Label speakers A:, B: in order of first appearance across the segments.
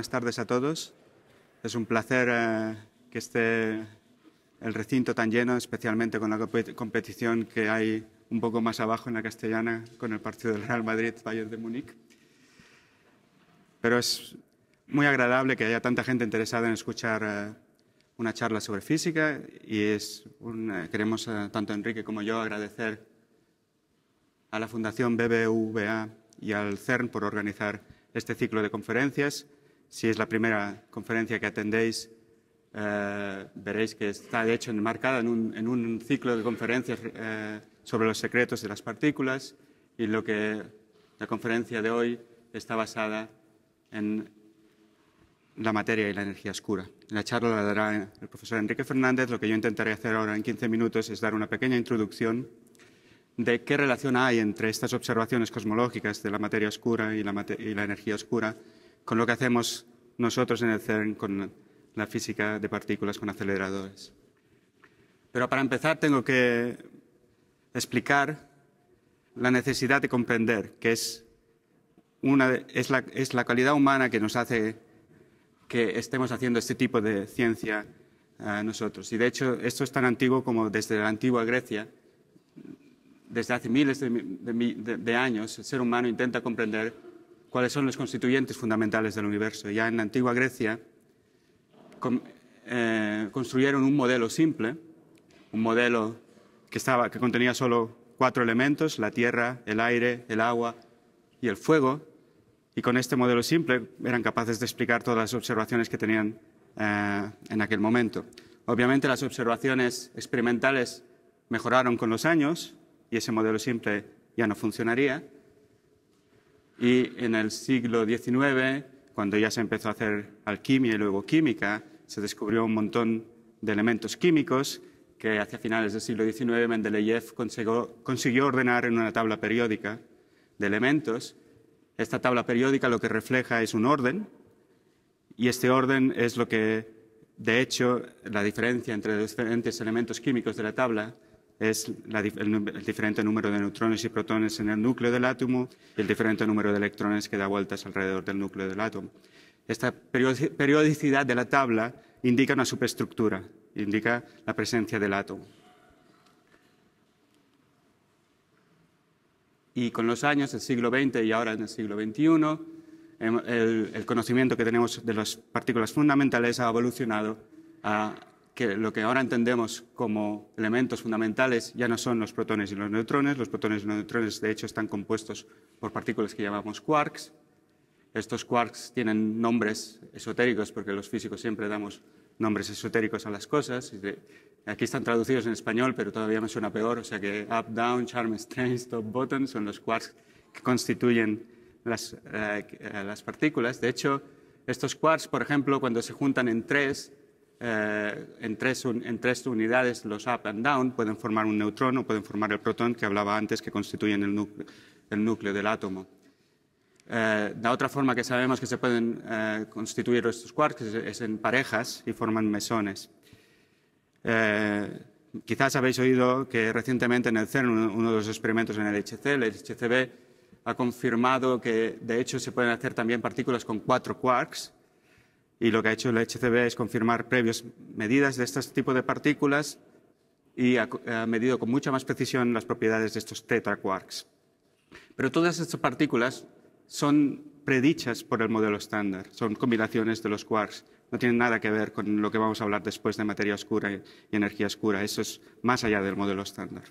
A: buenas tardes a todos. Es un placer eh, que esté el recinto tan lleno, especialmente con la competición que hay un poco más abajo en la castellana con el partido del Real Madrid-Bayern de Múnich. Pero es muy agradable que haya tanta gente interesada en escuchar eh, una charla sobre física y eh, queremos, tanto Enrique como yo, agradecer a la Fundación BBVA y al CERN por organizar este ciclo de conferencias si es la primera conferencia que atendéis, eh, veréis que está de hecho enmarcada en un, ciclo de conferencias eh, sobre los secretos de las partículas y lo que la conferencia de hoy está basada en la materia y la energía oscura. La charla la dará el profesor Enrique Fernández. Lo que yo intentaré hacer ahora en 15 minutos es dar una pequeña introducción de qué relación hay entre estas observaciones cosmológicas de la materia oscura y la energía oscura con lo que hacemos nosotros en el CERN con la física de partículas con aceleradores. Pero para empezar tengo que explicar la necesidad de comprender que es, es, la, calidad humana que nos hace que estemos haciendo este tipo de ciencia a eh, nosotros. Y de hecho esto es tan antiguo como desde la antigua Grecia. Desde hace miles de años el ser humano intenta comprender cuáles son los constituyentes fundamentales del universo. Ya en la antigua Grecia eh, construyeron un modelo simple, un modelo que, contenía solo cuatro elementos, la tierra, el aire, el agua y el fuego, y con este modelo simple eran capaces de explicar todas las observaciones que tenían eh, en aquel momento. Obviamente las observaciones experimentales mejoraron con los años y ese modelo simple ya no funcionaría, y en el siglo XIX, cuando ya se empezó a hacer alquimia y luego química, se descubrió un montón de elementos químicos que hacia finales del siglo XIX Mendeleev consiguió, consiguió ordenar en una tabla periódica de elementos. Esta tabla periódica lo que refleja es un orden y este orden es lo que, de hecho, la diferencia entre los diferentes elementos químicos de la tabla es el, diferente número de neutrones y protones en el núcleo del átomo y el diferente número de electrones que da vueltas alrededor del núcleo del átomo. Esta periodicidad de la tabla indica una superestructura, indica la presencia del átomo. Y con los años del siglo XX y ahora en el siglo XXI, em, el conocimiento que tenemos de las partículas fundamentales ha evolucionado a que lo que ahora entendemos como elementos fundamentales ya no son los protones y los neutrones. Los protones y los neutrones, de hecho, están compuestos por partículas que llamamos quarks. Estos quarks tienen nombres esotéricos porque los físicos siempre damos nombres esotéricos a las cosas. Aquí están traducidos en español, pero todavía me suena peor. O sea que up, down, charm, strange, top, bottom son los quarks que constituyen eh, las partículas. De hecho, estos quarks, por ejemplo, cuando se juntan en tres, eh, en, tres, unidades, los up and down, pueden formar un neutrón o pueden formar el protón que hablaba antes, que constituyen el núcleo, del átomo. Eh, la otra forma que sabemos que se pueden eh, constituir estos quarks es, en parejas y forman mesones. quizás habéis oído que recientemente en el CERN, uno de los experimentos en el HC, el HCB, ha confirmado que de hecho se pueden hacer también partículas con cuatro quarks, y lo que ha hecho el HCB es confirmar previas medidas de este tipo de partículas y ha, medido con mucha más precisión las propiedades de estos tetraquarks. Pero todas estas partículas son predichas por el modelo estándar, son combinaciones de los quarks, no tienen nada que ver con lo que vamos a hablar después de materia oscura y energía oscura, eso es más allá del modelo estándar.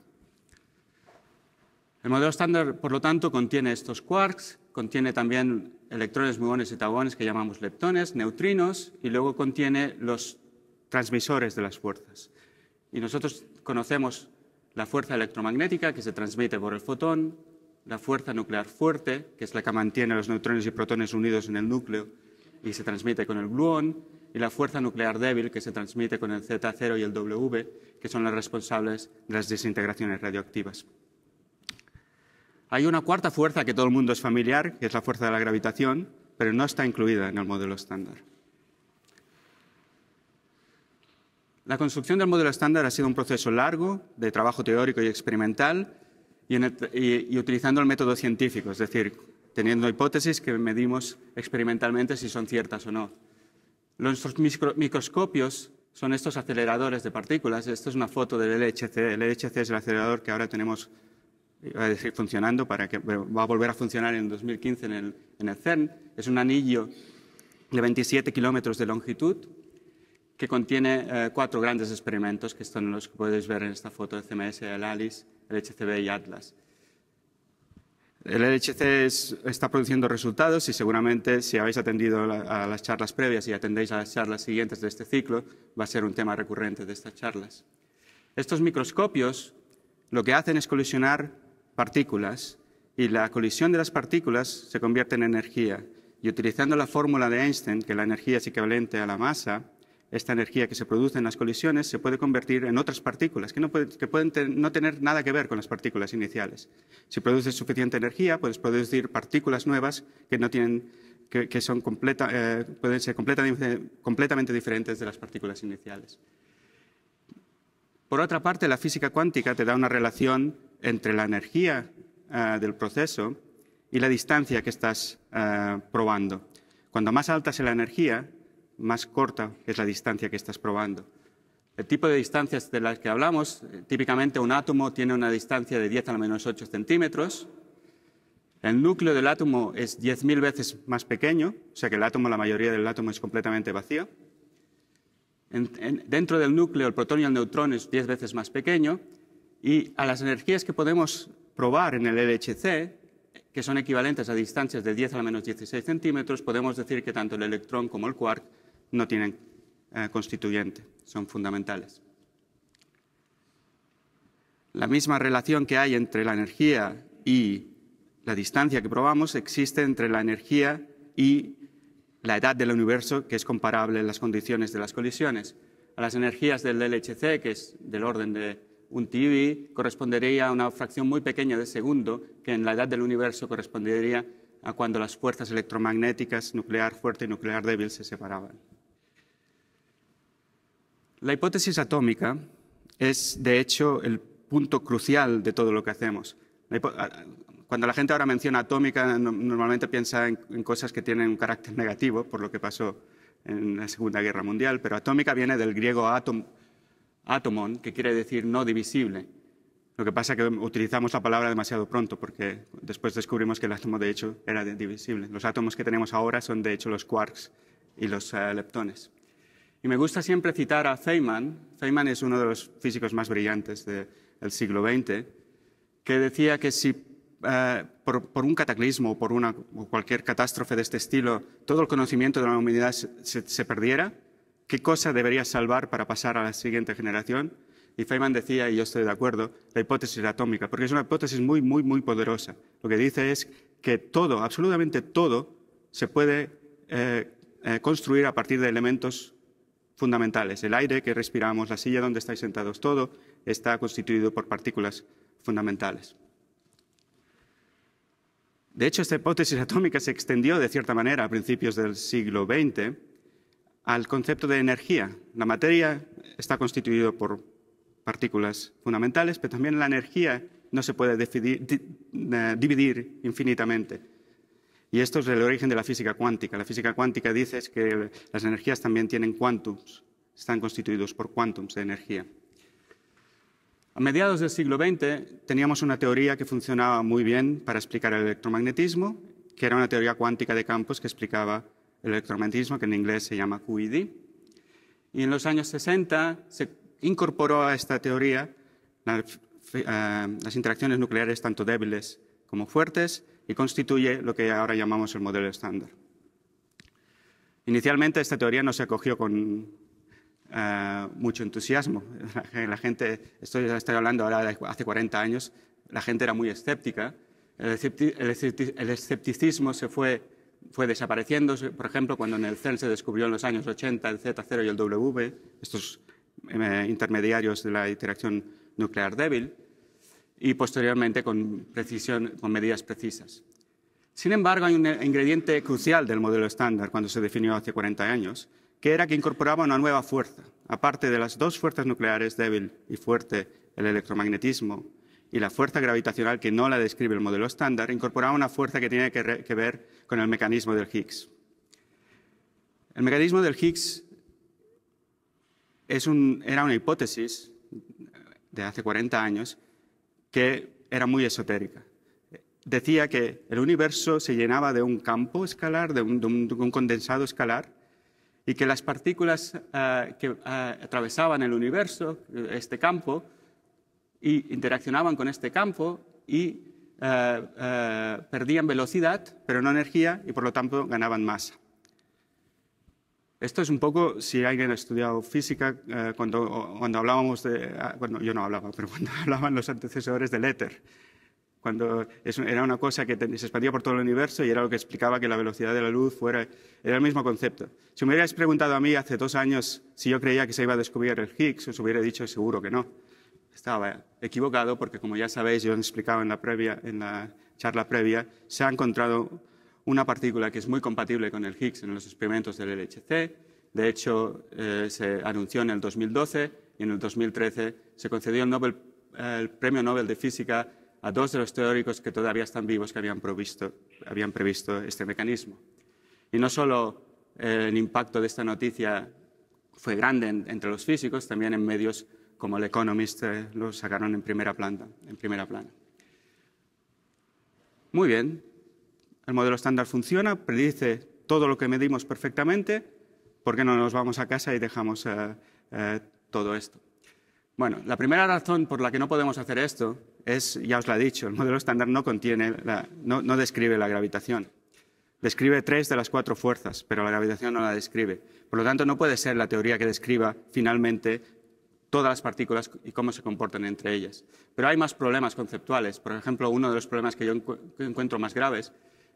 A: El modelo estándar, por lo tanto, contiene estos quarks, contiene también electrones, muones y tauones que llamamos leptones, neutrinos, y luego contiene los transmisores de las fuerzas. Y nosotros conocemos la fuerza electromagnética que se transmite por el fotón, la fuerza nuclear fuerte, que es la que mantiene los neutrones y protones unidos en el núcleo y se transmite con el gluón, y la fuerza nuclear débil, que se transmite con el Z0 y el W, que son las responsables de las desintegraciones radioactivas. Hay una cuarta fuerza que todo el mundo es familiar, que es la fuerza de la gravitación, pero no está incluida en el modelo estándar. La construcción del modelo estándar ha sido un proceso largo de trabajo teórico y experimental y, utilizando el método científico, es decir, teniendo hipótesis que medimos experimentalmente si son ciertas o no. Nuestros microscopios son estos aceleradores de partículas. Esta es una foto del LHC. El LHC es el acelerador que ahora tenemos va a seguir funcionando, para que, va a volver a funcionar en 2015 en el, en CERN. Es un anillo de 27 kilómetros de longitud que contiene eh, cuatro grandes experimentos, que son los que podéis ver en esta foto, el CMS, el ALICE, el HCB y Atlas. El LHC está produciendo resultados y seguramente si habéis atendido a las charlas previas y atendéis a las charlas siguientes de este ciclo, va a ser un tema recurrente de estas charlas. Estos microscopios lo que hacen es colisionar partículas y la colisión de las partículas se convierte en energía. Y utilizando la fórmula de Einstein, que la energía es equivalente a la masa, esta energía que se produce en las colisiones se puede convertir en otras partículas que no, que pueden no tener nada que ver con las partículas iniciales. Si produces suficiente energía, puedes producir partículas nuevas que, no tienen, que, son eh, pueden ser completamente diferentes de las partículas iniciales. Por otra parte, la física cuántica te da una relación entre la energía ah, del proceso y la distancia que estás ah, probando. Cuando más alta es la energía, más corta es la distancia que estás probando. El tipo de distancias de las que hablamos, eh, típicamente un átomo tiene una distancia de 10 a la menos 8 centímetros. El núcleo del átomo es 10.000 veces más pequeño, o sea que el átomo, la mayoría del átomo es completamente vacío. dentro del núcleo, el protón y el neutrón es 10 veces más pequeño y a las energías que podemos probar en el LHC, que son equivalentes a distancias de 10 a menos 16 centímetros, podemos decir que tanto el electrón como el quark no tienen eh, constituyente, son fundamentales. La misma relación que hay entre la energía y la distancia que probamos existe entre la energía y la edad del universo, que es comparable en las condiciones de las colisiones. A las energías del LHC, que es del orden de un tibi correspondería a una fracción muy pequeña de segundo, que en la edad del universo correspondería a cuando las fuerzas electromagnéticas nuclear fuerte y nuclear débil se separaban. La hipótesis atómica es, de hecho, el punto crucial de todo lo que hacemos. Cuando la gente ahora menciona atómica, normalmente piensa en, cosas que tienen un carácter negativo, por lo que pasó en la Segunda Guerra Mundial, pero atómica viene del griego átomo, que quiere decir no divisible. Lo que pasa es que utilizamos la palabra demasiado pronto porque después descubrimos que el átomo de hecho era divisible. Los átomos que tenemos ahora son de hecho los quarks y los eh, leptones. Y me gusta siempre citar a Feynman. Feynman es uno de los físicos más brillantes del siglo XX, que decía que si eh, por, un cataclismo o por una, cualquier catástrofe de este estilo todo el conocimiento de la humanidad se perdiera, ¿Qué cosa debería salvar para pasar a la siguiente generación? Y Feynman decía, y yo estoy de acuerdo, la hipótesis atómica, porque es una hipótesis muy, muy, muy poderosa. Lo que dice es que todo, absolutamente todo, se puede eh, eh, construir a partir de elementos fundamentales. El aire que respiramos, la silla donde estáis sentados, todo está constituido por partículas fundamentales. De hecho, esta hipótesis atómica se extendió de cierta manera a principios del siglo XX al concepto de energía. La materia está constituida por partículas fundamentales, pero también la energía no se puede eh, dividir infinitamente. Y esto es el origen de la física cuántica. La física cuántica dice que las energías también tienen cuántos, están constituidos por cuántos de energía. A mediados del siglo XX teníamos una teoría que funcionaba muy bien para explicar el electromagnetismo, que era una teoría cuántica de campos que explicaba electromagnetismo, que en inglés se llama QED. Y en los años 60 se incorporó a esta teoría eh, las interacciones nucleares tanto débiles como fuertes y constituye lo que ahora llamamos el modelo estándar. Inicialmente esta teoría no se acogió con eh, mucho entusiasmo. La gente, estoy, hablando ahora de hace 40 años, la gente era muy escéptica. el escepticismo se fue fue desapareciendo. Por ejemplo, cuando en el CERN se descubrió en los años 80 el Z0 y el W, estos em, intermediarios de la interacción nuclear débil, y posteriormente con, con medidas precisas. Sin embargo, hay un eh, ingrediente crucial del modelo estándar cuando se definió hace 40 años, que era que incorporaba una nueva fuerza. Aparte de las dos fuerzas nucleares, débil y fuerte, el electromagnetismo y la fuerza gravitacional que no la describe el modelo estándar, incorporaba una fuerza que tiene que, ver con el mecanismo del Higgs. El mecanismo del Higgs era una hipótesis de hace 40 años que era muy esotérica. Decía que el universo se llenaba de un campo escalar, de un, condensado escalar, y que las partículas eh, que eh, atravesaban el universo, este campo, y interaccionaban con este campo y eh, eh, perdían velocidad, pero no energía, y por lo tanto ganaban masa. Esto es un poco, si alguien ha estudiado física, eh, cuando, hablábamos de, ah, bueno, yo no hablaba, pero cuando hablaban los antecesores del éter, cuando era una cosa que se expandía por todo el universo y era lo que explicaba que la velocidad de la luz fuera, era el mismo concepto. Si me hubierais preguntado a mí hace dos años si yo creía que se iba a descubrir el Higgs, os hubiera dicho seguro que no estaba equivocado porque, como ya sabéis, yo he explicado en la, charla previa, se ha encontrado una partícula que es muy compatible con el Higgs en los experimentos del LHC. De hecho, eh, se anunció en el 2012 y en el 2013 se concedió el, Premio Nobel de Física a dos de los teóricos que todavía están vivos que habían, previsto este mecanismo. Y no solo eh, el impacto de esta noticia fue grande entre los físicos, también en medios como el Economist eh, lo sacaron en primera, planta, en primera plana. Muy bien, el modelo estándar funciona, predice todo lo que medimos perfectamente, ¿por qué no nos vamos a casa y dejamos eh, eh, todo esto? Bueno, la primera razón por la que no podemos hacer esto es, ya os lo he dicho, el modelo estándar no, contiene no describe la gravitación. Describe tres de las cuatro fuerzas, pero la gravitación no la describe. Por lo tanto, no puede ser la teoría que describa finalmente todas las partículas y cómo se comportan entre ellas. Pero hay más problemas conceptuales. Por ejemplo, uno de los problemas que yo encuentro más graves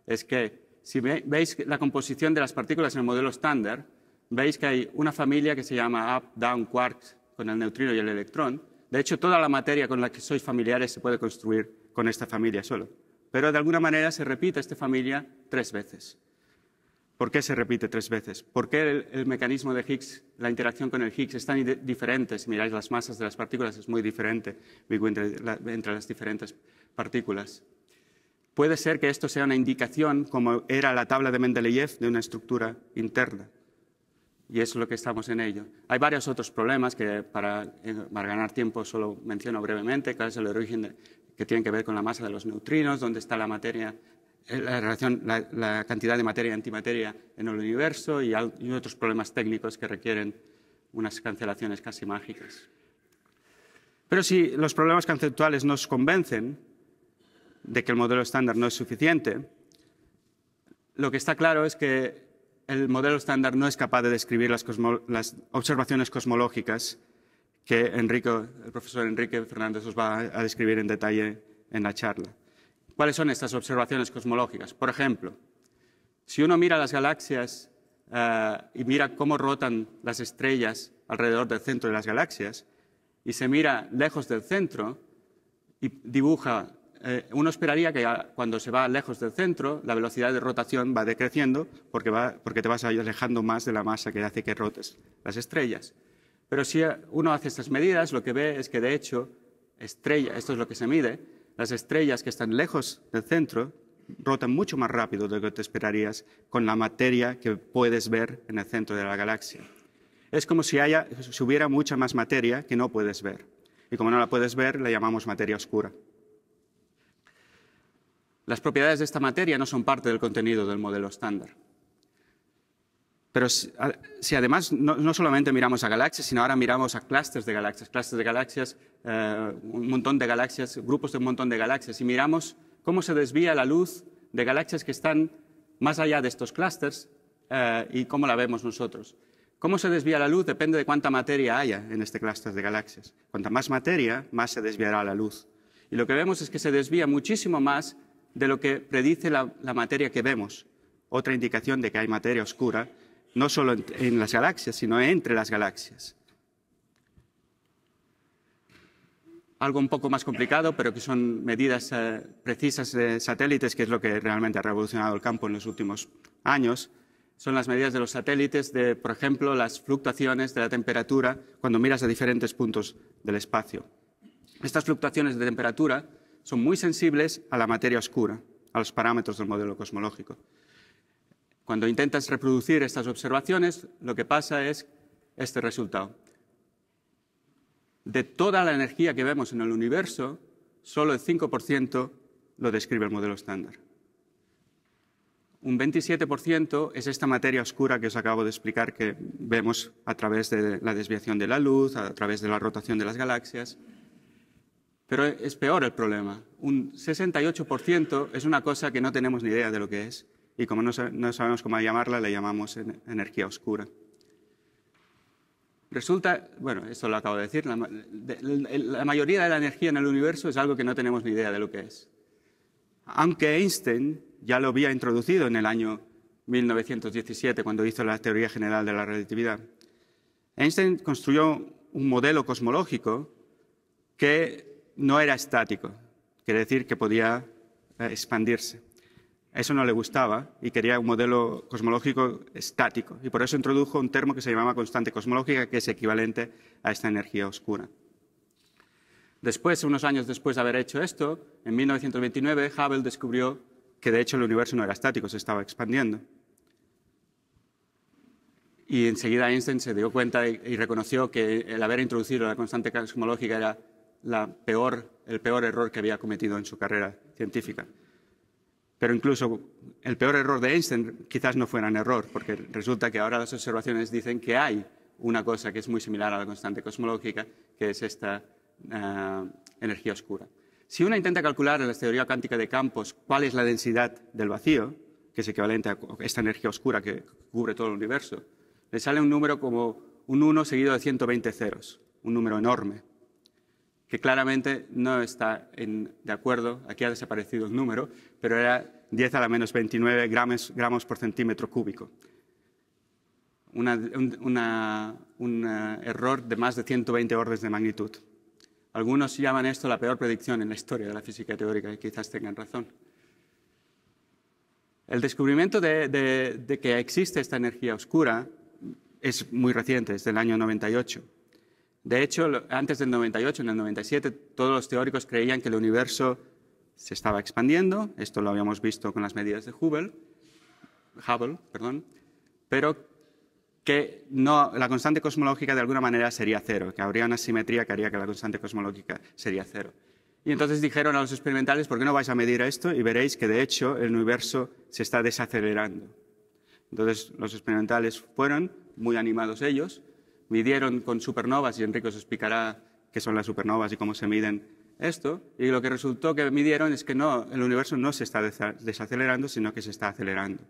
A: es que si veis la composición de las partículas en el modelo estándar, veis que hay una familia que se llama up, down, quarks, con el neutrino y el electrón. De hecho, toda la materia con la que sois familiares se puede construir con esta familia solo. Pero de alguna manera se repite esta familia tres veces. ¿Por qué se repite tres veces? ¿Por qué el, mecanismo de Higgs, la interacción con el Higgs es tan diferente? Si miráis las masas de las partículas, es muy diferente entre, las diferentes partículas. Puede ser que esto sea una indicación, como era la tabla de Mendeleev, de una estructura interna. Y es lo que estamos en ello. Hay varios otros problemas que, para, eh, ganar tiempo, solo menciono brevemente, cuál es el origen que tienen que ver con la masa de los neutrinos, dónde está la materia eh, la, cantidad de materia y antimateria en el universo y, otros problemas técnicos que requieren unas cancelaciones casi mágicas. Pero si los problemas conceptuales nos convencen de que el modelo estándar no es suficiente, lo que está claro es que el modelo estándar no es capaz de describir las, observaciones cosmológicas que el profesor Enrique Fernández os va a describir en detalle en la charla. ¿Cuáles son estas observaciones cosmológicas? Por ejemplo, si uno mira las galaxias eh, y mira cómo rotan las estrellas alrededor del centro de las galaxias y se mira lejos del centro y dibuja, eh, uno esperaría que cuando se va lejos del centro la velocidad de rotación va decreciendo porque, porque te vas alejando más de la masa que hace que rotes las estrellas. Pero si uno hace estas medidas, lo que ve es que de hecho, estrella, esto es lo que se mide, las estrellas que están lejos del centro rotan mucho más rápido de lo que te esperarías con la materia que puedes ver en el centro de la galaxia. Es como si, hubiera mucha más materia que no puedes ver. Y como no la puedes ver, la llamamos materia oscura. Las propiedades de esta materia no son parte del contenido del modelo estándar. Pero si, además no, solamente miramos a galaxias, sino ahora miramos a clusters de galaxias, clusters de galaxias, eh, un montón de galaxias, grupos de un montón de galaxias, y miramos cómo se desvía la luz de galaxias que están más allá de estos clusters eh, y cómo la vemos nosotros. Cómo se desvía la luz depende de cuánta materia haya en este clúster de galaxias. Cuanta más materia, más se desviará la luz. Y lo que vemos es que se desvía muchísimo más de lo que predice la materia que vemos. Otra indicación de que hay materia oscura no solo en las galaxias, sino entre las galaxias. Algo un poco más complicado, pero que son medidas eh, precisas de satélites, que es lo que realmente ha revolucionado el campo en los últimos años, son las medidas de los satélites de, por ejemplo, las fluctuaciones de la temperatura cuando miras a diferentes puntos del espacio. Estas fluctuaciones de temperatura son muy sensibles a la materia oscura, a los parámetros del modelo cosmológico. Cuando intentas reproducir estas observaciones, lo que pasa es este resultado. De toda la energía que vemos en el universo, solo el 5% lo describe el modelo estándar. Un 27% es esta materia oscura que os acabo de explicar que vemos a través de la desviación de la luz, a través de la rotación de las galaxias. Pero es peor el problema. Un 68% es una cosa que no tenemos ni idea de lo que es y como no, sabemos cómo llamarla, le llamamos energía oscura. Resulta, bueno, esto lo acabo de decir, la, la, mayoría de la energía en el universo es algo que no tenemos ni idea de lo que es. Aunque Einstein ya lo había introducido en el año 1917, cuando hizo la teoría general de la relatividad, Einstein construyó un modelo cosmológico que no era estático, quiere decir que podía eh, expandirse. Eso no le gustaba y quería un modelo cosmológico estático. Y por eso introdujo un termo que se llamaba constante cosmológica, que es equivalente a esta energía oscura. Después, unos años después de haber hecho esto, en 1929, Hubble descubrió que de hecho el universo no era estático, se estaba expandiendo. Y enseguida Einstein se dio cuenta y reconoció que el haber introducido la constante cosmológica era el peor error que había cometido en su carrera científica. Pero incluso el peor error de Einstein quizás no fuera un error, porque resulta que ahora las observaciones dicen que hay una cosa que es muy similar a la constante cosmológica, que es esta eh, energía oscura. Si uno intenta calcular en la teoría cuántica de campos cuál es la densidad del vacío, que es equivalente a esta energía oscura que cubre todo el universo, le sale un número como un 1 seguido de 120 ceros, un número enorme que claramente no está de acuerdo, aquí ha desaparecido el número, pero era 10 a la menos 29 gramos, por centímetro cúbico. un eh, error de más de 120 órdenes de magnitud. Algunos llaman esto la peor predicción en la historia de la física teórica y quizás tengan razón. El descubrimiento de, de que existe esta energía oscura es muy reciente, es del año 98. De hecho, antes del 98, en el 97, todos los teóricos creían que el universo se estaba expandiendo, esto lo habíamos visto con las medidas de Hubble, Hubble perdón, pero que no, la constante cosmológica de alguna manera sería cero, que habría una simetría que haría que la constante cosmológica sería cero. Y entonces dijeron a los experimentales, ¿por qué no vais a medir esto? Y veréis que de hecho el universo se está desacelerando. Entonces los experimentales fueron, muy animados ellos, midieron con supernovas y Enrique os explicará qué son las supernovas y cómo se miden esto, y lo que resultó que midieron es que no, el universo no se está desacelerando, sino que se está acelerando.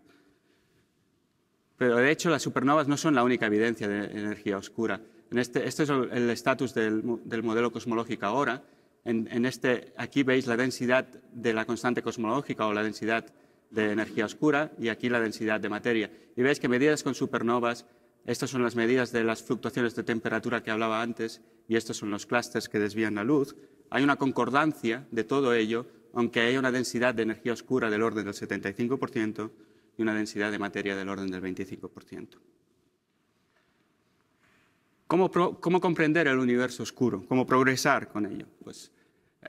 A: Pero de hecho las supernovas no son la única evidencia de energía oscura. este, es el estatus del, modelo cosmológico ahora. Este, aquí veis la densidad de la constante cosmológica o la densidad de energía oscura y aquí la densidad de materia. Y veis que medidas con supernovas estas son las medidas de las fluctuaciones de temperatura que hablaba antes y estos son los clústeres que desvían la luz. Hay una concordancia de todo ello, aunque hay una densidad de energía oscura del orden del 75% y una densidad de materia del orden del 25%. ¿Cómo, ¿Cómo, comprender el universo oscuro? ¿Cómo progresar con ello? Pues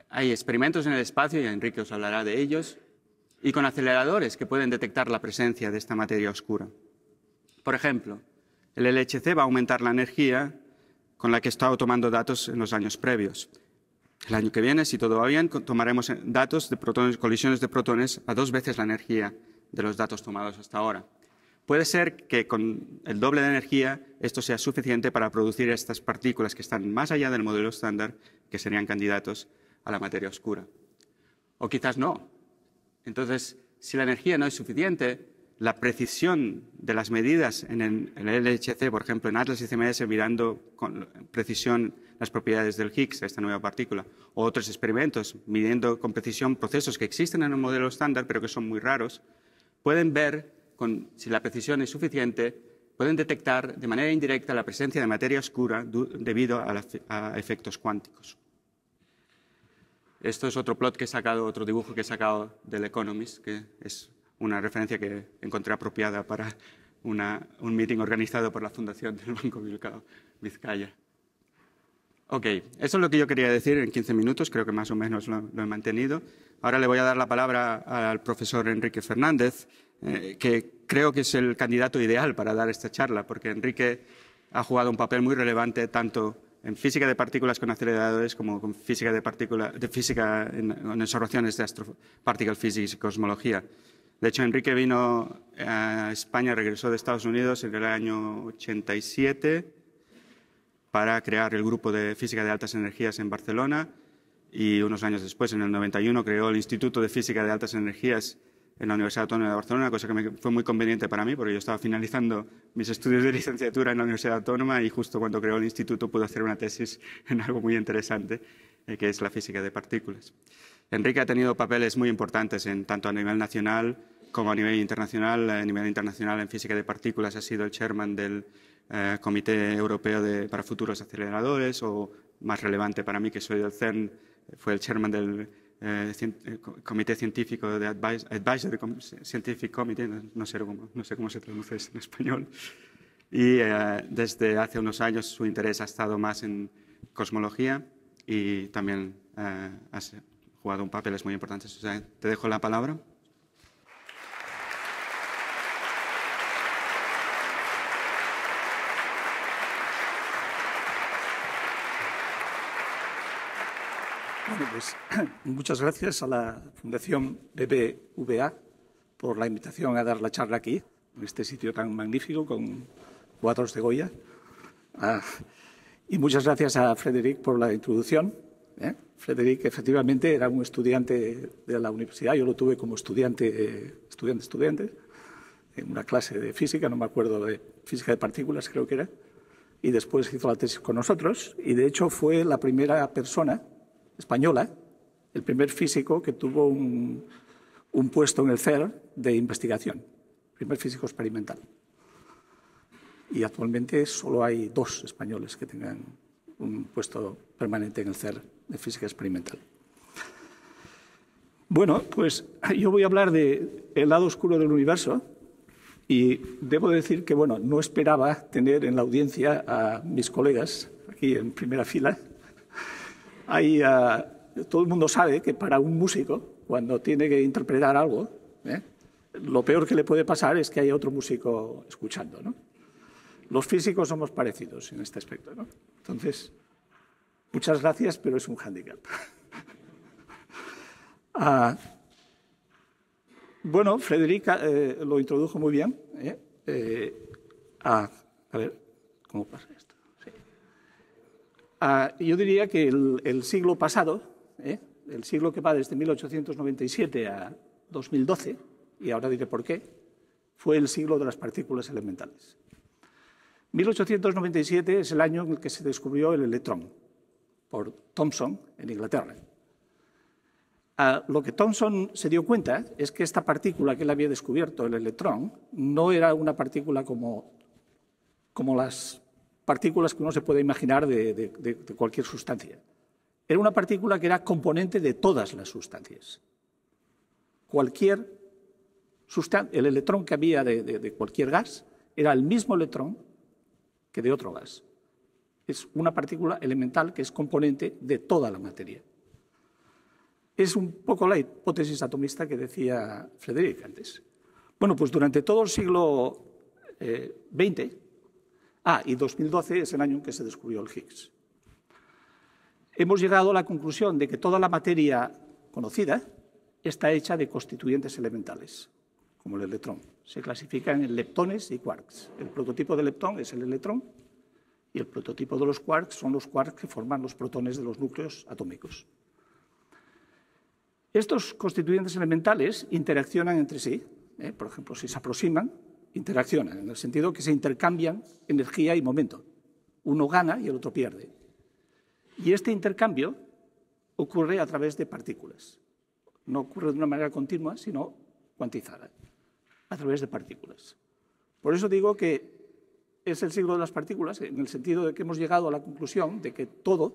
A: hay experimentos en el espacio, y Enrique os hablará de ellos, y con aceleradores que pueden detectar la presencia de esta materia oscura. Por ejemplo, el LHC va a aumentar la energía con la que he estado tomando datos en los años previos. El año que viene, si todo va bien, tomaremos eh, datos de colisiones de protones a dos veces la energía de los datos tomados hasta ahora. Puede ser que con el doble de energía esto sea suficiente para producir estas partículas que están más allá del modelo estándar, que serían candidatos a la materia oscura. O quizás no. Entonces, si la energía no es suficiente, la precisión de las medidas en el, LHC, por ejemplo, en Atlas y CMS, mirando con precisión las propiedades del Higgs, esta nueva partícula, o otros experimentos midiendo con precisión procesos que existen en un modelo estándar, pero que son muy raros, pueden ver, si la precisión es suficiente, pueden detectar de manera indirecta la presencia de materia oscura debido a, efectos cuánticos. Esto es otro plot que he sacado, otro dibujo que he sacado del Economist, que es una referencia que encontré apropiada para un meeting organizado por la Fundación del Banco Bilbao Vizcaya. Ok, eso es lo que yo quería decir en 15 minutos, creo que más o menos lo, he mantenido. Ahora le voy a dar la palabra al profesor Enrique Fernández, eh, que creo que es el candidato ideal para dar esta charla, porque Enrique ha jugado un papel muy relevante tanto en física de partículas con aceleradores como en física de, de física en, en observaciones de particle physics y cosmología. De hecho, Enrique vino a España, regresó de Estados Unidos en el año 87 para crear el grupo de física de altas energías en Barcelona y unos años después, en el 91, creó el Instituto de Física de Altas Energías en la Universidad Autónoma de Barcelona, cosa que me fue muy conveniente para mí porque yo estaba finalizando mis estudios de licenciatura en la Universidad Autónoma y justo cuando creó el instituto pude hacer una tesis en algo muy interesante, eh, que es la física de partículas. Enrique ha tenido papeles muy importantes tanto a nivel nacional como a nivel internacional, a nivel internacional en física de partículas ha sido el chairman del eh, Comité Europeo para Futuros Aceleradores o más relevante para mí que soy del CERN, fue el chairman del eh, eh, Comité Científico de Advice, Advisory Scientific Committee, no, sé cómo, no, sé cómo, se traduce en español. Y desde hace unos años su interés ha estado más en cosmología y también ha jugado un papel es muy importante. te dejo la palabra.
B: Pues, muchas gracias a la Fundación BBVA por la invitación a dar la charla aquí, en este sitio tan magnífico con cuadros de Goya. y muchas gracias a Frederic por la introducción. ¿Eh? efectivamente era un estudiante de la universidad, yo lo tuve como estudiante, estudiante, estudiante, en una clase de física, no me acuerdo de física de partículas creo que era, y después hizo la tesis con nosotros y de hecho fue la primera persona española, el primer físico que tuvo un, puesto en el CERN de investigación, primer físico experimental. Y actualmente solo hay dos españoles que tengan un puesto permanente en el CER de física experimental. Bueno, pues yo voy a hablar del el lado oscuro del universo y debo decir que, bueno, no esperaba tener en la audiencia a mis colegas aquí en primera fila, Ah, todo el mundo sabe que para un músico, cuando tiene que interpretar algo, ¿eh? lo peor que le puede pasar es que haya otro músico escuchando. ¿no? Los físicos somos parecidos en este aspecto. ¿no? Entonces, muchas gracias, pero es un hándicap. Ah, bueno, Frederica eh, lo introdujo muy bien. ¿eh? Ah, a ver, ¿cómo pasa esto? Ah, yo diría que el, siglo pasado, ¿eh? el siglo que va desde 1897 a 2012, y ahora diré por qué, fue el siglo de las partículas elementales. 1897 es el año en el que se descubrió el electrón por Thomson en Inglaterra. Ah, lo que Thomson se dio cuenta es que esta partícula que él había descubierto, el electrón, no era una partícula como, como las partículas que uno se puede imaginar de, cualquier sustancia. Era una partícula que era componente de todas las sustancias. Cualquier el electrón que había de, cualquier gas era el mismo electrón que de otro gas. Es una partícula elemental que es componente de toda la materia. Es un poco la hipótesis atomista que decía Frederick antes. Bueno, pues durante todo el siglo XX eh, Ah, y 2012 es el año en que se descubrió el Higgs. Hemos llegado a la conclusión de que toda la materia conocida está hecha de constituyentes elementales, como el electrón. Se clasifican en leptones y quarks. El prototipo de leptón es el electrón y el prototipo de los quarks son los quarks que forman los protones de los núcleos atómicos. Estos constituyentes elementales interaccionan entre sí. ¿eh? Por ejemplo, si se aproximan, interaccionan, en el sentido que se intercambian energía y momento. Uno gana y el otro pierde. Y este intercambio ocurre a través de partículas. No ocurre de una manera continua, sino cuantizada, a través de partículas. Por eso digo que es el siglo de las partículas, en el sentido de que hemos llegado a la conclusión de que todo,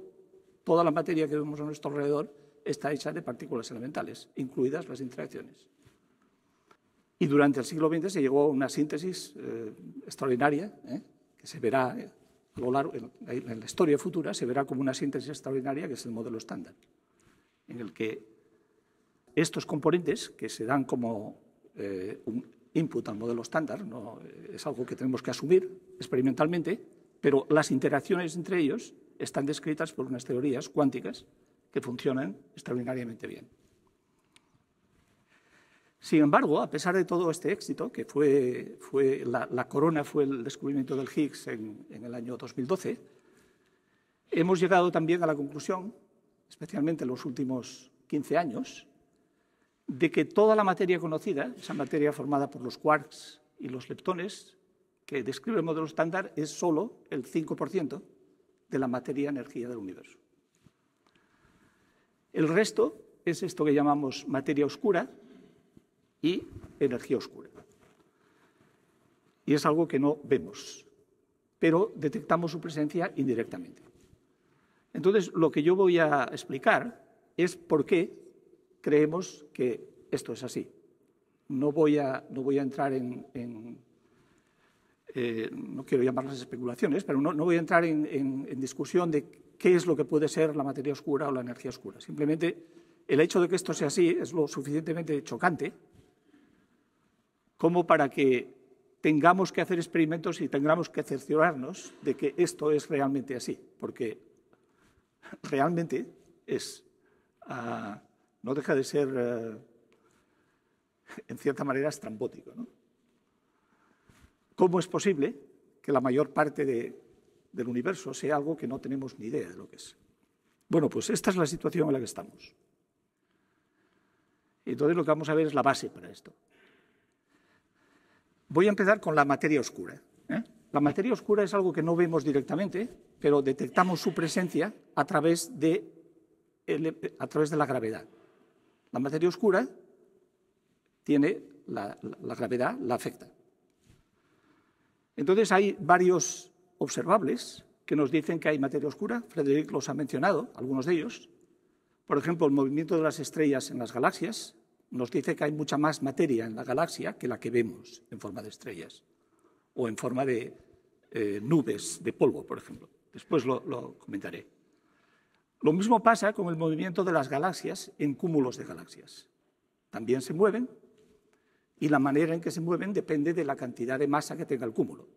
B: toda la materia que vemos a nuestro alrededor, está hecha de partículas elementales, incluidas las interacciones. Y durante el siglo XX se llegó a una síntesis eh, extraordinaria, ¿eh? que se verá eh, lo largo, en, la historia futura, se verá como una síntesis extraordinaria, que es el modelo estándar, en el que estos componentes que se dan como un input al modelo estándar, no, es algo que tenemos que asumir experimentalmente, pero las interacciones entre ellos están descritas por unas teorías cuánticas que funcionan extraordinariamente bien. Sin embargo, a pesar de todo este éxito, que fue, la, corona fue el descubrimiento del Higgs en, en el año 2012, hemos llegado también a la conclusión, especialmente en los últimos 15 años, de que toda la materia conocida, esa materia formada por los quarks y los leptones, que describe el modelo estándar, es solo el 5% de la materia-energía del universo. El resto es esto que llamamos materia oscura, y energía oscura. Y es algo que no vemos, pero detectamos su presencia indirectamente. Entonces, lo que yo voy a explicar es por qué creemos que esto es así. No voy a, no entrar en, eh, no quiero las especulaciones, pero no, voy a entrar en, discusión de qué es lo que puede ser la materia oscura o la energía oscura. Simplemente el hecho de que esto sea así es lo suficientemente chocante como para que tengamos que hacer experimentos y tengamos que cerciorarnos de que esto es realmente así, porque realmente es, ah, no deja de ser, eh, en cierta manera, estrambótico. ¿Cómo es posible que la mayor parte del universo sea algo que no tenemos ni idea de lo que es? Bueno, pues esta es la situación en la que estamos. Entonces lo que vamos a ver es la base para esto. Voy a empezar con la materia oscura. ¿eh? La materia oscura es algo que no vemos directamente, pero detectamos su presencia a través de, la gravedad. La materia oscura tiene la, la gravedad, la afecta. Entonces hay varios observables que nos dicen que hay materia oscura. Frederick los ha mencionado, algunos de ellos. Por ejemplo, el movimiento de las estrellas en las galaxias nos dice que hay mucha más materia en la galaxia que la que vemos en forma de estrellas o en forma de eh, nubes de polvo, por ejemplo. Después lo comentaré. Lo mismo pasa con el movimiento de las galaxias en cúmulos de galaxias. También se mueven y la manera en que se mueven depende de la cantidad de masa que tenga el cúmulo.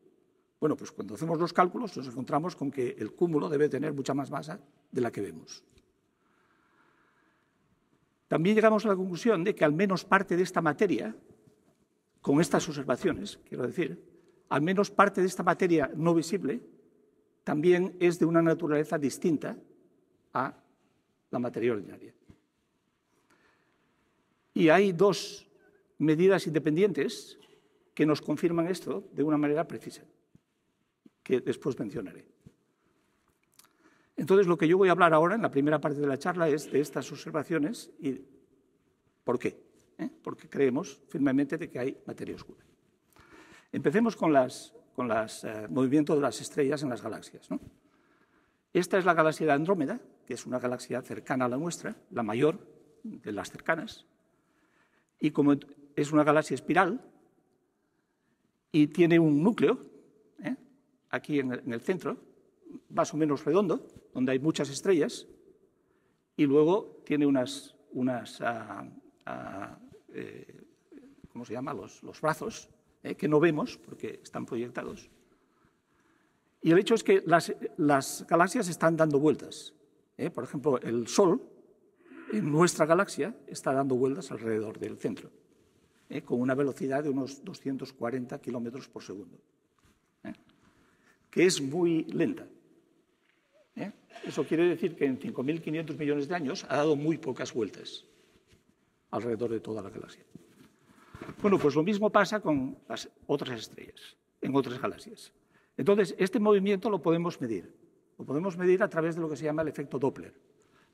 B: Bueno, pues cuando hacemos los cálculos nos encontramos con que el cúmulo debe tener mucha más masa de la que vemos. También llegamos a la conclusión de que al menos parte de esta materia, con estas observaciones, quiero decir, al menos parte de esta materia no visible también es de una naturaleza distinta a la materia ordinaria. Y hay dos medidas independientes que nos confirman esto de una manera precisa, que después mencionaré. Entonces, lo que yo voy a hablar ahora en la primera parte de la charla es de estas observaciones y por qué. ¿eh? Porque creemos firmemente de que hay materia oscura. Empecemos con las con las, eh, movimientos de las estrellas en las galaxias. Esta es la galaxia de Andrómeda, que es una galaxia cercana a la nuestra, la mayor de las cercanas. Y como es una galaxia espiral y tiene un núcleo, ¿eh? aquí en el centro, más o menos redondo, donde hay muchas estrellas, y luego tiene unas, unas ah, ah, eh, ¿cómo se llama? Los, brazos, eh, que no vemos porque están proyectados. Y el hecho es que las, galaxias están dando vueltas. Eh. Por ejemplo, el Sol en nuestra galaxia está dando vueltas alrededor del centro, con una velocidad de unos 240 kilómetros por segundo, que es muy lenta. ¿eh? Eso quiere decir que en 5.500 millones de años ha dado muy pocas vueltas alrededor de toda la galaxia. Bueno, pues lo mismo pasa con las otras estrellas, en otras galaxias. Entonces, este movimiento lo podemos medir. Lo podemos medir a través de lo que se llama el efecto Doppler.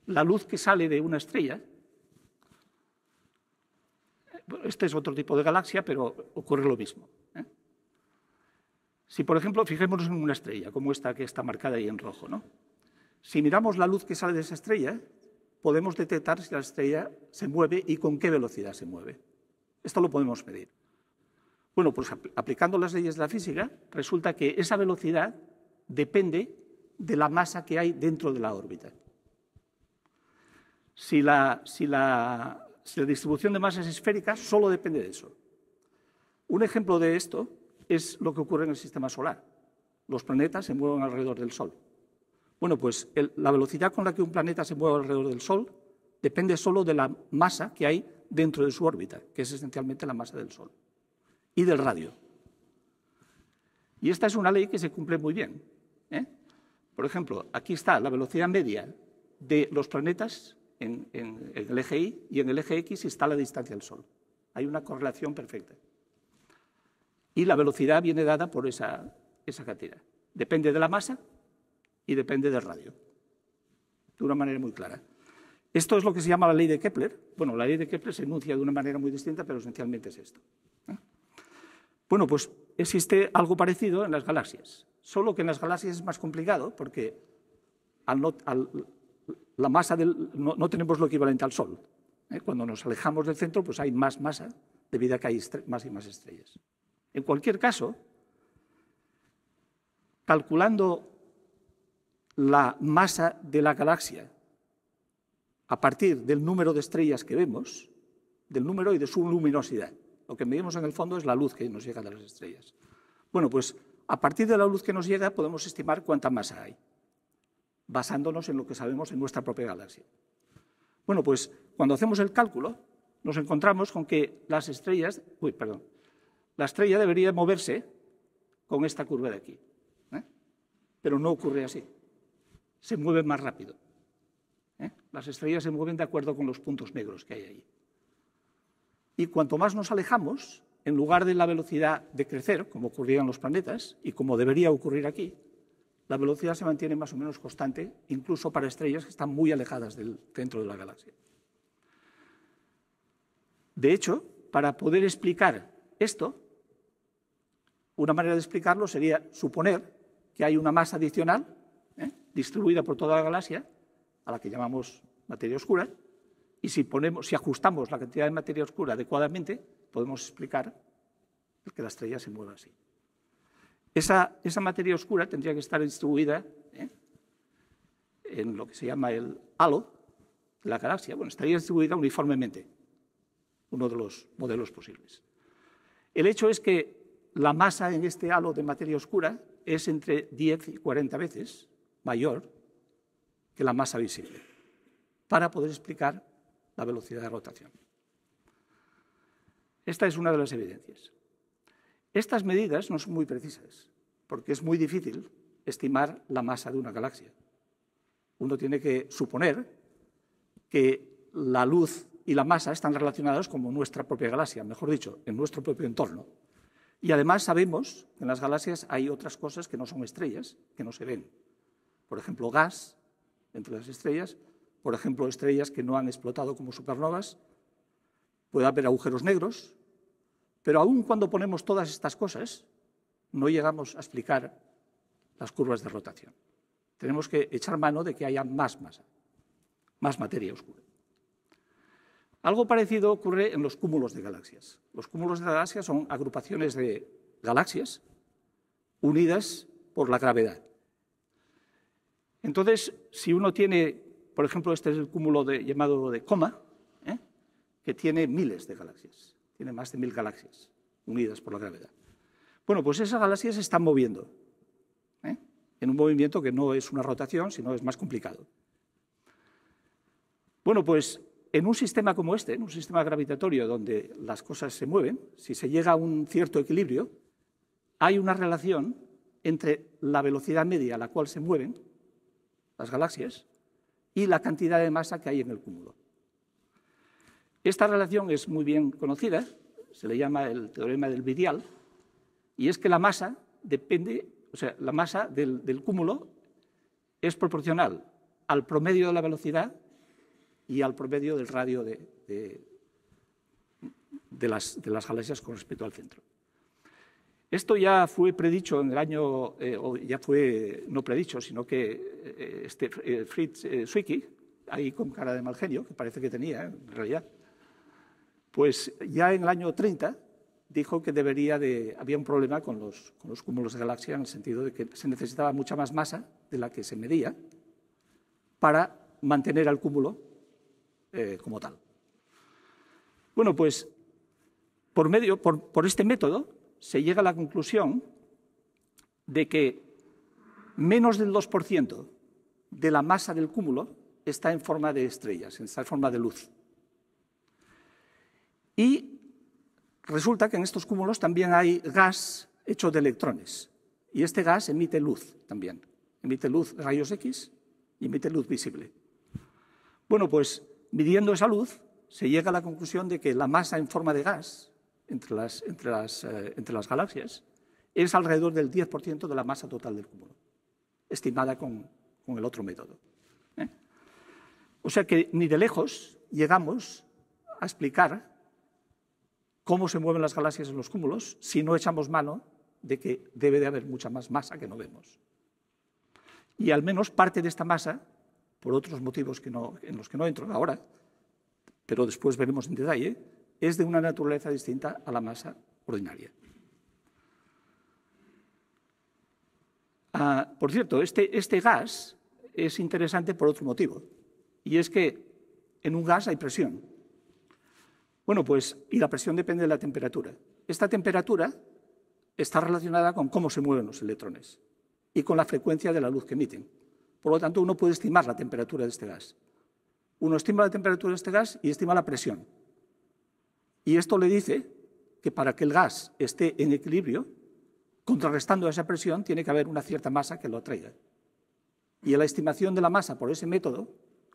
B: La luz que sale de una estrella, este es otro tipo de galaxia, pero ocurre lo mismo. ¿eh? Si, por ejemplo, fijémonos en una estrella, como esta que está marcada ahí en rojo, ¿no? Si miramos la luz que sale de esa estrella, podemos detectar si la estrella se mueve y con qué velocidad se mueve. Esto lo podemos medir. Bueno, pues aplicando las leyes de la física, resulta que esa velocidad depende de la masa que hay dentro de la órbita. Si la, si la, distribución de masa es esférica, solo depende de eso. Un ejemplo de esto es lo que ocurre en el sistema solar. Los planetas se mueven alrededor del Sol. Bueno, pues la velocidad con la que un planeta se mueve alrededor del Sol depende solo de la masa que hay dentro de su órbita, que es esencialmente la masa del Sol, y del radio. Y esta es una ley que se cumple muy bien. ¿eh? Por ejemplo, aquí está la velocidad media de los planetas en, el eje Y y en el eje X está la distancia del Sol. Hay una correlación perfecta. Y la velocidad viene dada por esa, esa cantidad. Depende de la masa y depende del radio, de una manera muy clara. Esto es lo que se llama la ley de Kepler. Bueno, la ley de Kepler se enuncia de una manera muy distinta, pero esencialmente es esto. ¿eh? Bueno, pues existe algo parecido en las galaxias, solo que en las galaxias es más complicado porque no, la masa del, no, tenemos lo equivalente al Sol. ¿eh? Cuando nos alejamos del centro, pues hay más masa debido a que hay más y más estrellas. En cualquier caso, calculando la masa de la galaxia a partir del número de estrellas que vemos, del número y de su luminosidad. Lo que medimos en el fondo es la luz que nos llega de las estrellas. Bueno, pues a partir de la luz que nos llega podemos estimar cuánta masa hay, basándonos en lo que sabemos en nuestra propia galaxia. Bueno, pues cuando hacemos el cálculo, nos encontramos con que las estrellas, uy, perdón, la estrella debería moverse con esta curva de aquí, ¿eh? pero no ocurre así se mueven más rápido. ¿eh? Las estrellas se mueven de acuerdo con los puntos negros que hay ahí. Y cuanto más nos alejamos, en lugar de la velocidad de crecer, como ocurría en los planetas y como debería ocurrir aquí, la velocidad se mantiene más o menos constante, incluso para estrellas que están muy alejadas del centro de la galaxia. De hecho, para poder explicar esto, una manera de explicarlo sería suponer que hay una masa adicional distribuida por toda la galaxia, a la que llamamos materia oscura, y si, ponemos, si ajustamos la cantidad de materia oscura adecuadamente, podemos explicar que la estrella se mueva así. Esa, materia oscura tendría que estar distribuida ¿eh? en lo que se llama el halo de la galaxia. Bueno, estaría distribuida uniformemente, uno de los modelos posibles. El hecho es que la masa en este halo de materia oscura es entre 10 y 40 veces mayor que la masa visible para poder explicar la velocidad de rotación. Esta es una de las evidencias. Estas medidas no son muy precisas, porque es muy difícil estimar la masa de una galaxia. Uno tiene que suponer que la luz y la masa están relacionados como nuestra propia galaxia, mejor dicho, en nuestro propio entorno. Y además sabemos que en las galaxias hay otras cosas que no son estrellas, que no se ven, por ejemplo gas entre las estrellas, por ejemplo estrellas que no han explotado como supernovas, puede haber agujeros negros, pero aún cuando ponemos todas estas cosas, no llegamos a explicar las curvas de rotación. Tenemos que echar mano de que haya más masa, más materia oscura. Algo parecido ocurre en los cúmulos de galaxias. Los cúmulos de galaxias son agrupaciones de galaxias unidas por la gravedad. Entonces, si uno tiene, por ejemplo, este es el cúmulo llamado de Coma, ¿eh? que tiene miles de galaxias, tiene más de mil galaxias unidas por la gravedad. Bueno, pues esas galaxias se están moviendo ¿eh? en un movimiento que no es una rotación, sino es más complicado. Bueno, pues en un sistema como este, en un sistema gravitatorio donde las cosas se mueven, si se llega a un cierto equilibrio, hay una relación entre la velocidad media a la cual se mueven las galaxias, y la cantidad de masa que hay en el cúmulo. Esta relación es muy bien conocida, se le llama el teorema del virial, y es que la masa depende, o sea, la masa del, cúmulo es proporcional al promedio de la velocidad y al promedio del radio de, de, las, de las galaxias con respecto al centro. Esto ya fue predicho en el año, eh, o ya fue no predicho, sino que eh, este, eh, Fritz Zwicky, ahí con cara de mal genio, que parece que tenía en realidad, pues ya en el año 30 dijo que debería de, había un problema con los, cúmulos de galaxia en el sentido de que se necesitaba mucha más masa de la que se medía para mantener al cúmulo como tal. Bueno, pues por, medio, por este método se llega a la conclusión de que menos del 2% de la masa del cúmulo está en forma de estrellas, está en forma de luz. Y resulta que en estos cúmulos también hay gas hecho de electrones. Y este gas emite luz también. Emite luz rayos X y emite luz visible. Bueno, pues midiendo esa luz, se llega a la conclusión de que la masa en forma de gas entre las, entre eh, entre las galaxias, es alrededor del 10% de la masa total del cúmulo, estimada con, el otro método. ¿eh? O sea que ni de lejos llegamos a explicar cómo se mueven las galaxias en los cúmulos si no echamos mano de que debe de haber mucha más masa que no vemos. Y al menos parte de esta masa, por otros motivos que en los que no entro ahora, pero después veremos en detalle, es de una naturaleza distinta a la masa ordinaria. Ah, por cierto, este, este gas es interesante por otro motivo, y es que en un gas hay presión. Bueno, pues, y la presión depende de la temperatura. Esta temperatura está relacionada con cómo se mueven los electrones y con la frecuencia de la luz que emiten. Por lo tanto, uno puede estimar la temperatura de este gas. Uno estima la temperatura de este gas y estima la presión. Y esto le dice que para que el gas esté en equilibrio, contrarrestando esa presión, tiene que haber una cierta masa que lo atraiga. Y la estimación de la masa por ese método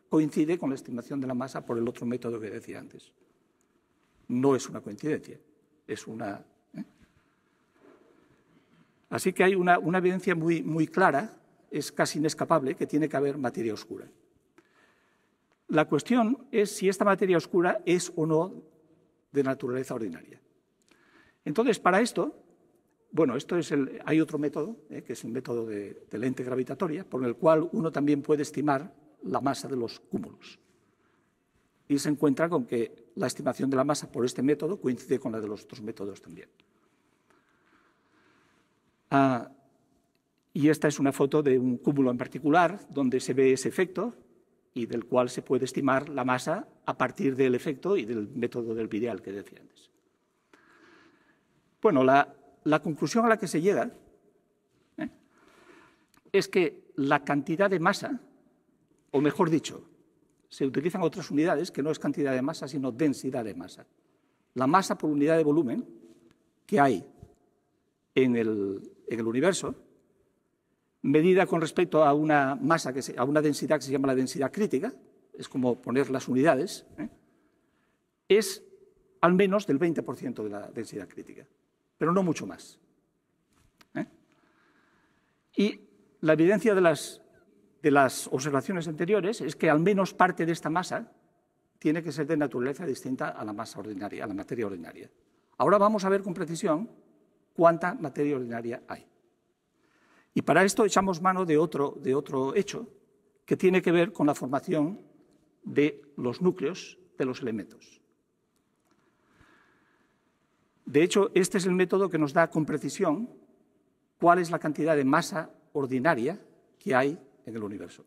B: coincide con la estimación de la masa por el otro método que decía antes. No es una coincidencia, es una... ¿eh? Así que hay una, evidencia muy, muy clara, es casi inescapable, que tiene que haber materia oscura. La cuestión es si esta materia oscura es o no de naturaleza ordinaria. Entonces, para esto, bueno, esto es el, hay otro método, eh, que es un método de, lente gravitatoria, por el cual uno también puede estimar la masa de los cúmulos. Y se encuentra con que la estimación de la masa por este método coincide con la de los otros métodos también. Ah, y esta es una foto de un cúmulo en particular, donde se ve ese efecto, y del cual se puede estimar la masa a partir del efecto y del método del pideal que decía antes. Bueno, la, conclusión a la que se llega ¿eh? es que la cantidad de masa, o mejor dicho, se utilizan otras unidades que no es cantidad de masa, sino densidad de masa. La masa por unidad de volumen que hay en el, en el universo medida con respecto a una masa, que a una densidad que se llama la densidad crítica, es como poner las unidades, ¿eh? es al menos del 20% de la densidad crítica, pero no mucho más. ¿eh? Y la evidencia de las, de las observaciones anteriores es que al menos parte de esta masa tiene que ser de naturaleza distinta a la masa ordinaria, a la materia ordinaria. Ahora vamos a ver con precisión cuánta materia ordinaria hay. Y para esto echamos mano de otro, de otro hecho, que tiene que ver con la formación de los núcleos de los elementos. De hecho, este es el método que nos da con precisión cuál es la cantidad de masa ordinaria que hay en el universo.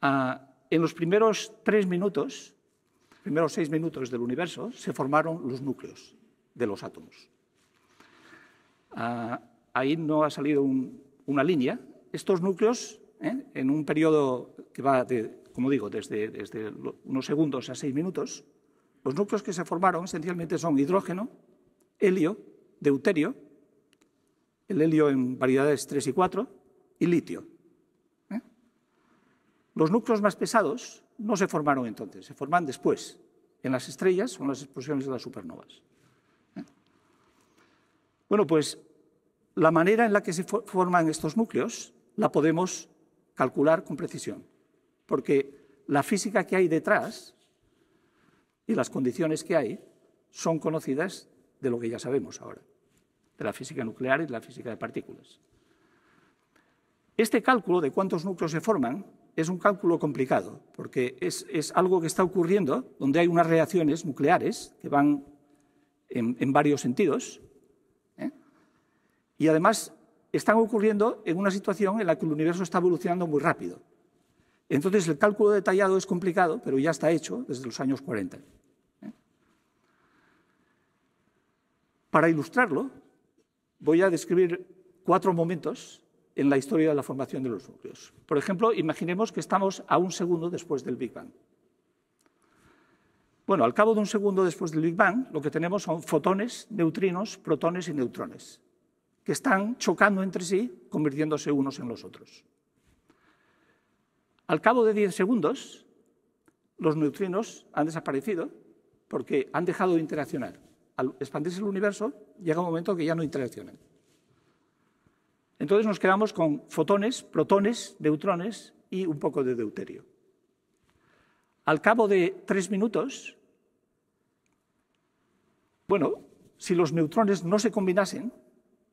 B: Ah, en los primeros tres minutos, primeros seis minutos del universo, se formaron los núcleos de los átomos. Ah, ahí no ha salido una línea. Estos núcleos, ¿eh? en un periodo que va, de, como digo, desde, unos segundos a seis minutos, los núcleos que se formaron esencialmente son hidrógeno, helio, deuterio, el helio en variedades 3 y 4, y litio. ¿eh? Los núcleos más pesados no se formaron entonces, se forman después, en las estrellas, en las explosiones de las supernovas. Bueno, pues la manera en la que se forman estos núcleos la podemos calcular con precisión, porque la física que hay detrás y las condiciones que hay son conocidas de lo que ya sabemos ahora, de la física nuclear y de la física de partículas. Este cálculo de cuántos núcleos se forman es un cálculo complicado, porque es, algo que está ocurriendo donde hay unas reacciones nucleares que van en varios sentidos, y además están ocurriendo en una situación en la que el universo está evolucionando muy rápido. Entonces el cálculo detallado es complicado, pero ya está hecho desde los años 40. Para ilustrarlo, voy a describir cuatro momentos en la historia de la formación de los núcleos. Por ejemplo, imaginemos que estamos a un segundo después del Big Bang. Bueno, al cabo de un segundo después del Big Bang, lo que tenemos son fotones, neutrinos, protones y neutrones que están chocando entre sí, convirtiéndose unos en los otros. Al cabo de 10 segundos, los neutrinos han desaparecido porque han dejado de interaccionar. Al expandirse el universo, llega un momento que ya no interaccionan. Entonces nos quedamos con fotones, protones, neutrones y un poco de deuterio. Al cabo de tres minutos, bueno, si los neutrones no se combinasen,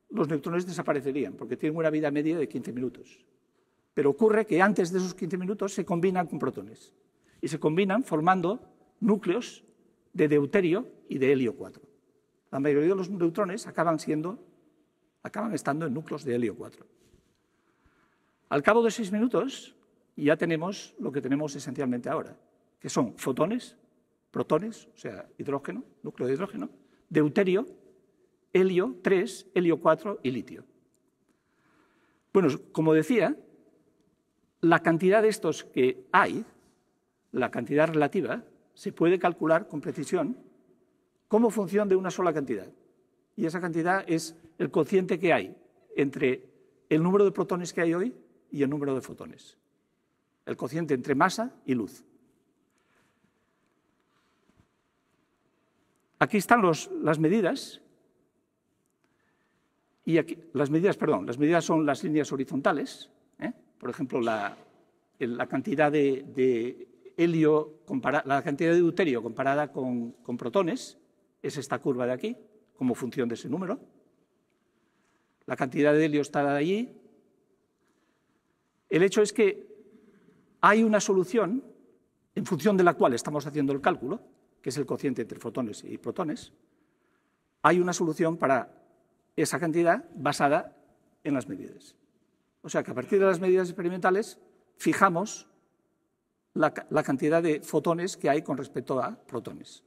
B: los neutrones desaparecerían, porque tienen una vida media de 15 minutos. Pero ocurre que antes de esos 15 minutos se combinan con protones y se combinan formando núcleos de deuterio y de helio 4. La mayoría de los neutrones acaban siendo acaban estando en núcleos de helio 4. Al cabo de seis minutos ya tenemos lo que tenemos esencialmente ahora, que son fotones, protones, o sea, hidrógeno, núcleo de hidrógeno, deuterio helio 3, helio 4 y litio. Bueno, como decía, la cantidad de estos que hay, la cantidad relativa, se puede calcular con precisión como función de una sola cantidad. Y esa cantidad es el cociente que hay entre el número de protones que hay hoy y el número de fotones. El cociente entre masa y luz. Aquí están las medidas y aquí, las medidas, perdón, las medidas son las líneas horizontales, ¿eh? por ejemplo, la, cantidad de, helio, la cantidad de deuterio comparada con, protones, es esta curva de aquí, como función de ese número. La cantidad de helio está de allí. El hecho es que hay una solución en función de la cual estamos haciendo el cálculo, que es el cociente entre fotones y protones. Hay una solución para esa cantidad basada en las medidas. O sea que a partir de las medidas experimentales fijamos la, cantidad de fotones que hay con respecto a protones.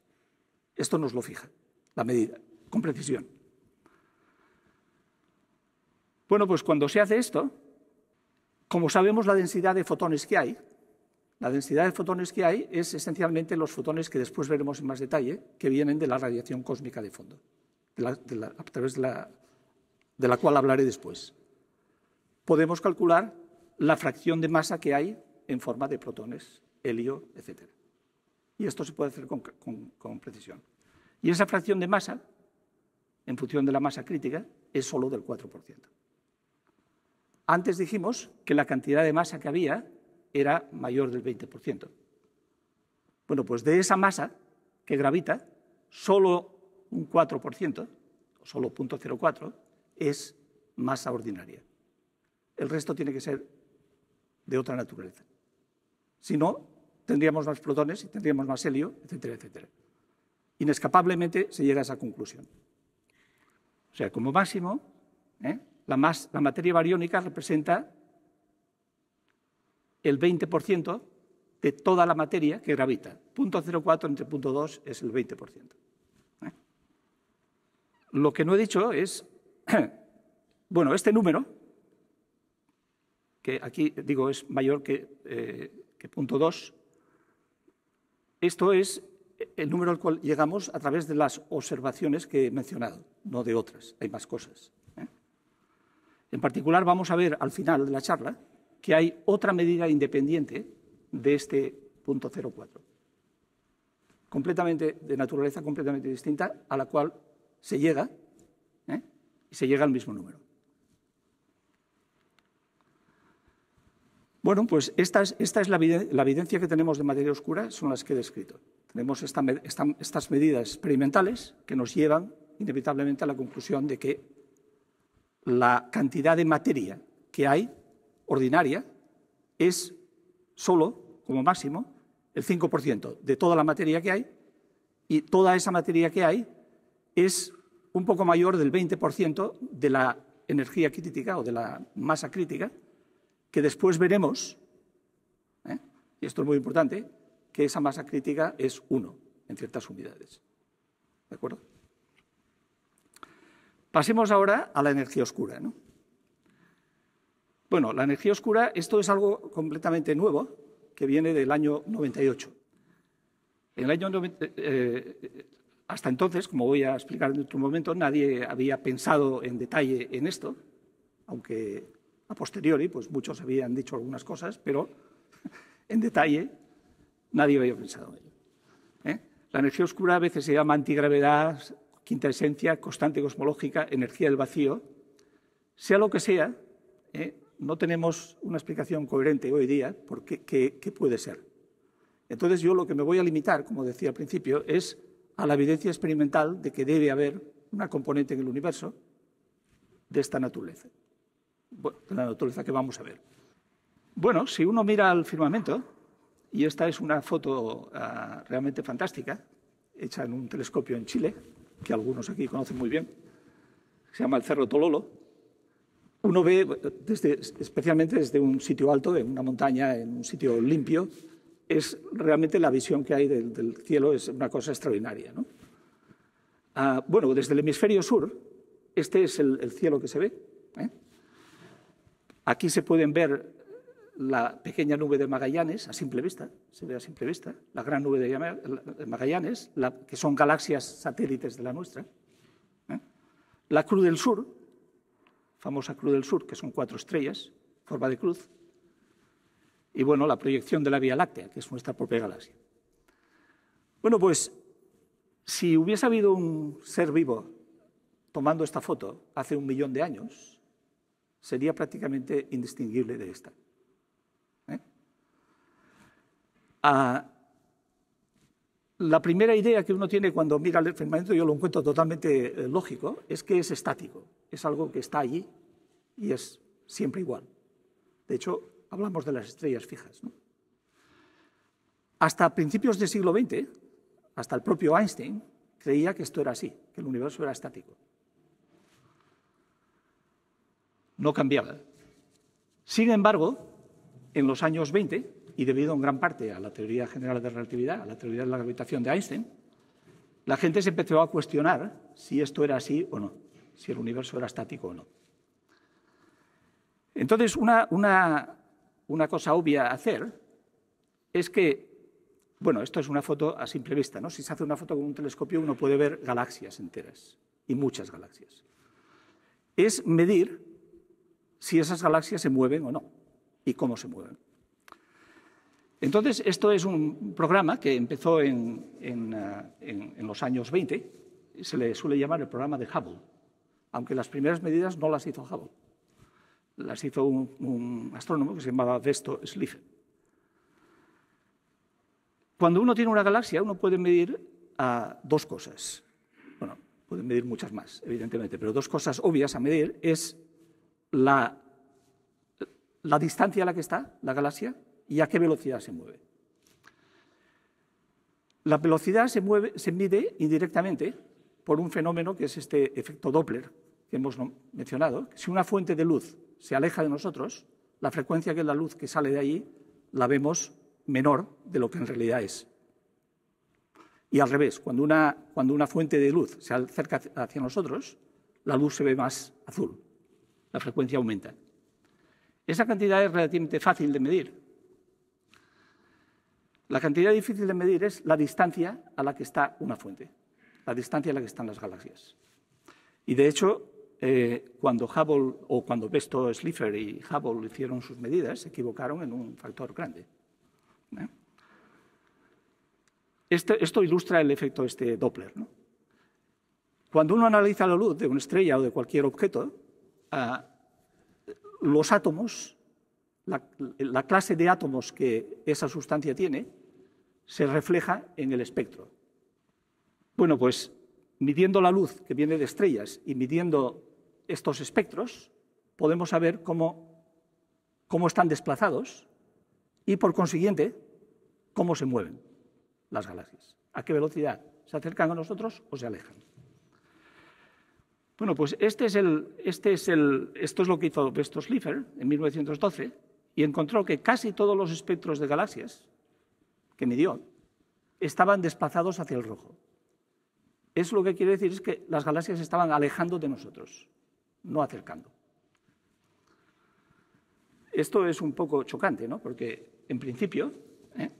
B: Esto nos lo fija, la medida, con precisión. Bueno, pues cuando se hace esto, como sabemos la densidad de fotones que hay, la densidad de fotones que hay es esencialmente los fotones que después veremos en más detalle, que vienen de la radiación cósmica de fondo de la, a través de la, cual hablaré después. Podemos calcular la fracción de masa que hay en forma de protones, helio, etc. Y esto se puede hacer con, precisión. Y esa fracción de masa, en función de la masa crítica, es solo del 4%. Antes dijimos que la cantidad de masa que había era mayor del 20%. Bueno, pues de esa masa que gravita, solo un 4%, solo 0.04, es masa ordinaria. El resto tiene que ser de otra naturaleza. Si no, tendríamos más protones y tendríamos más helio, etcétera, etcétera. Inescapablemente se llega a esa conclusión. O sea, como máximo, ¿eh? la, la materia bariónica representa el 20% de toda la materia que gravita. 0.04 entre 0.2 es el 20%. Lo que no he dicho es, bueno, este número, que aquí digo es mayor que, eh, punto 2, esto es el número al cual llegamos a través de las observaciones que he mencionado, no de otras, hay más cosas. ¿eh? En particular, vamos a ver al final de la charla que hay otra medida independiente de este punto 04, completamente, de naturaleza completamente distinta, a la cual se llega ¿eh? y se llega al mismo número. Bueno, pues esta es, la, evidencia que tenemos de materia oscura, son las que he descrito. Tenemos estas medidas experimentales que nos llevan inevitablemente a la conclusión de que la cantidad de materia que hay ordinaria es solo, como máximo, el 5% de toda la materia que hay y toda esa materia que hay es un poco mayor del 20% de la energía crítica o de la masa crítica, que después veremos, ¿eh? y esto es muy importante, que esa masa crítica es 1 en ciertas unidades. ¿De acuerdo? Pasemos ahora a la energía oscura. Bueno, la energía oscura, esto es algo completamente nuevo que viene del año 98. En el año 98, hasta entonces, como voy a explicar en otro momento, nadie había pensado en detalle en esto, aunque a posteriori pues muchos habían dicho algunas cosas, pero en detalle nadie había pensado en ello. ¿eh? La energía oscura a veces se llama antigravedad, quinta esencia, constante cosmológica, energía del vacío. Sea lo que sea, ¿eh? no tenemos una explicación coherente hoy día por qué puede ser. Entonces yo lo que me voy a limitar, como decía al principio, es a la evidencia experimental de que debe haber una componente en el universo de esta naturaleza, de la naturaleza que vamos a ver. Bueno, si uno mira al firmamento, y esta es una foto ah, realmente fantástica, hecha en un telescopio en Chile, que algunos aquí conocen muy bien, se llama el Cerro Tololo, uno ve, eh, especialmente desde un sitio alto, en una montaña, en un sitio limpio, es realmente la visión que hay del, cielo es una cosa extraordinaria. ¿no? Ah, bueno, desde el hemisferio sur, este es el, cielo que se ve. ¿eh? Aquí se pueden ver la pequeña nube de Magallanes a simple vista, se ve a simple vista, la gran nube de Magallanes, que son galaxias satélites de la nuestra, ¿eh? la Cruz del Sur, famosa Cruz del Sur, que son cuatro estrellas, forma de cruz, y bueno, la proyección de la Vía Láctea, que es nuestra propia galaxia. Bueno, pues si hubiese habido un ser vivo tomando esta foto hace un millón de años, sería prácticamente indistinguible de esta. ¿eh? Ah, la primera idea que uno tiene cuando mira el firmamento, yo lo encuentro totalmente eh, lógico, es que es estático, es algo que está allí y es siempre igual. De hecho, hablamos de las estrellas fijas. Hasta principios del siglo XX, hasta el propio Einstein creía que esto era así, que el universo era estático. No cambiaba. Sin embargo, en los años 20, y debido en gran parte a la teoría general de relatividad, a la teoría de la gravitación de Einstein, la gente se empezó a cuestionar si esto era así o no, si el universo era estático o no. Entonces, una, una, una cosa obvia a hacer es que, bueno, esto es una foto a simple vista, ¿no? Si se hace una foto con un telescopio uno puede ver galaxias enteras y muchas galaxias. Es medir si esas galaxias se mueven o no y cómo se mueven. Entonces, esto es un programa que empezó en, eh, los años 20, se le suele llamar el programa de Hubble, aunque las primeras medidas no las hizo Hubble las hizo un, astrónomo que se llamaba Vesto Schlieff. Cuando uno tiene una galaxia, uno puede medir a dos cosas. Bueno, pueden medir muchas más, evidentemente, pero dos cosas obvias a medir es la, distancia a la que está la galaxia y a qué velocidad se mueve. La velocidad se, se mide indirectamente por un fenómeno que es este efecto Doppler que hemos mencionado. Si una fuente de luz se aleja de nosotros, la frecuencia que es la luz que sale de allí la vemos menor de lo que en realidad es. Y al revés, cuando una, cuando una fuente de luz se acerca hacia nosotros, la luz se ve más azul, la frecuencia aumenta. Esa cantidad es relativamente fácil de medir. La cantidad difícil de medir es la distancia a la que está una fuente, la distancia a la que están las galaxias. Y de hecho, eh, cuando Hubble o cuando Besto Slipher y Hubble hicieron sus medidas, se equivocaron en un factor grande. ¿eh? Este, esto ilustra el efecto de este Doppler. Cuando uno analiza la luz de una estrella o de cualquier objeto, ah, los átomos, la clase de átomos que esa sustancia tiene, se refleja en el espectro. Bueno, pues midiendo la luz que viene de estrellas y midiendo estos espectros, podemos saber cómo, están desplazados y, por consiguiente, cómo se mueven las galaxias, a qué velocidad se acercan a nosotros o se alejan. Bueno, pues este es el, este es el, esto es lo que hizo Vesto liefer en 1912 y encontró que casi todos los espectros de galaxias que midió estaban desplazados hacia el rojo. Eso lo que quiere decir es que las galaxias estaban alejando de nosotros no acercando. Esto es un poco chocante, ¿no? Porque en principio, ¿eh?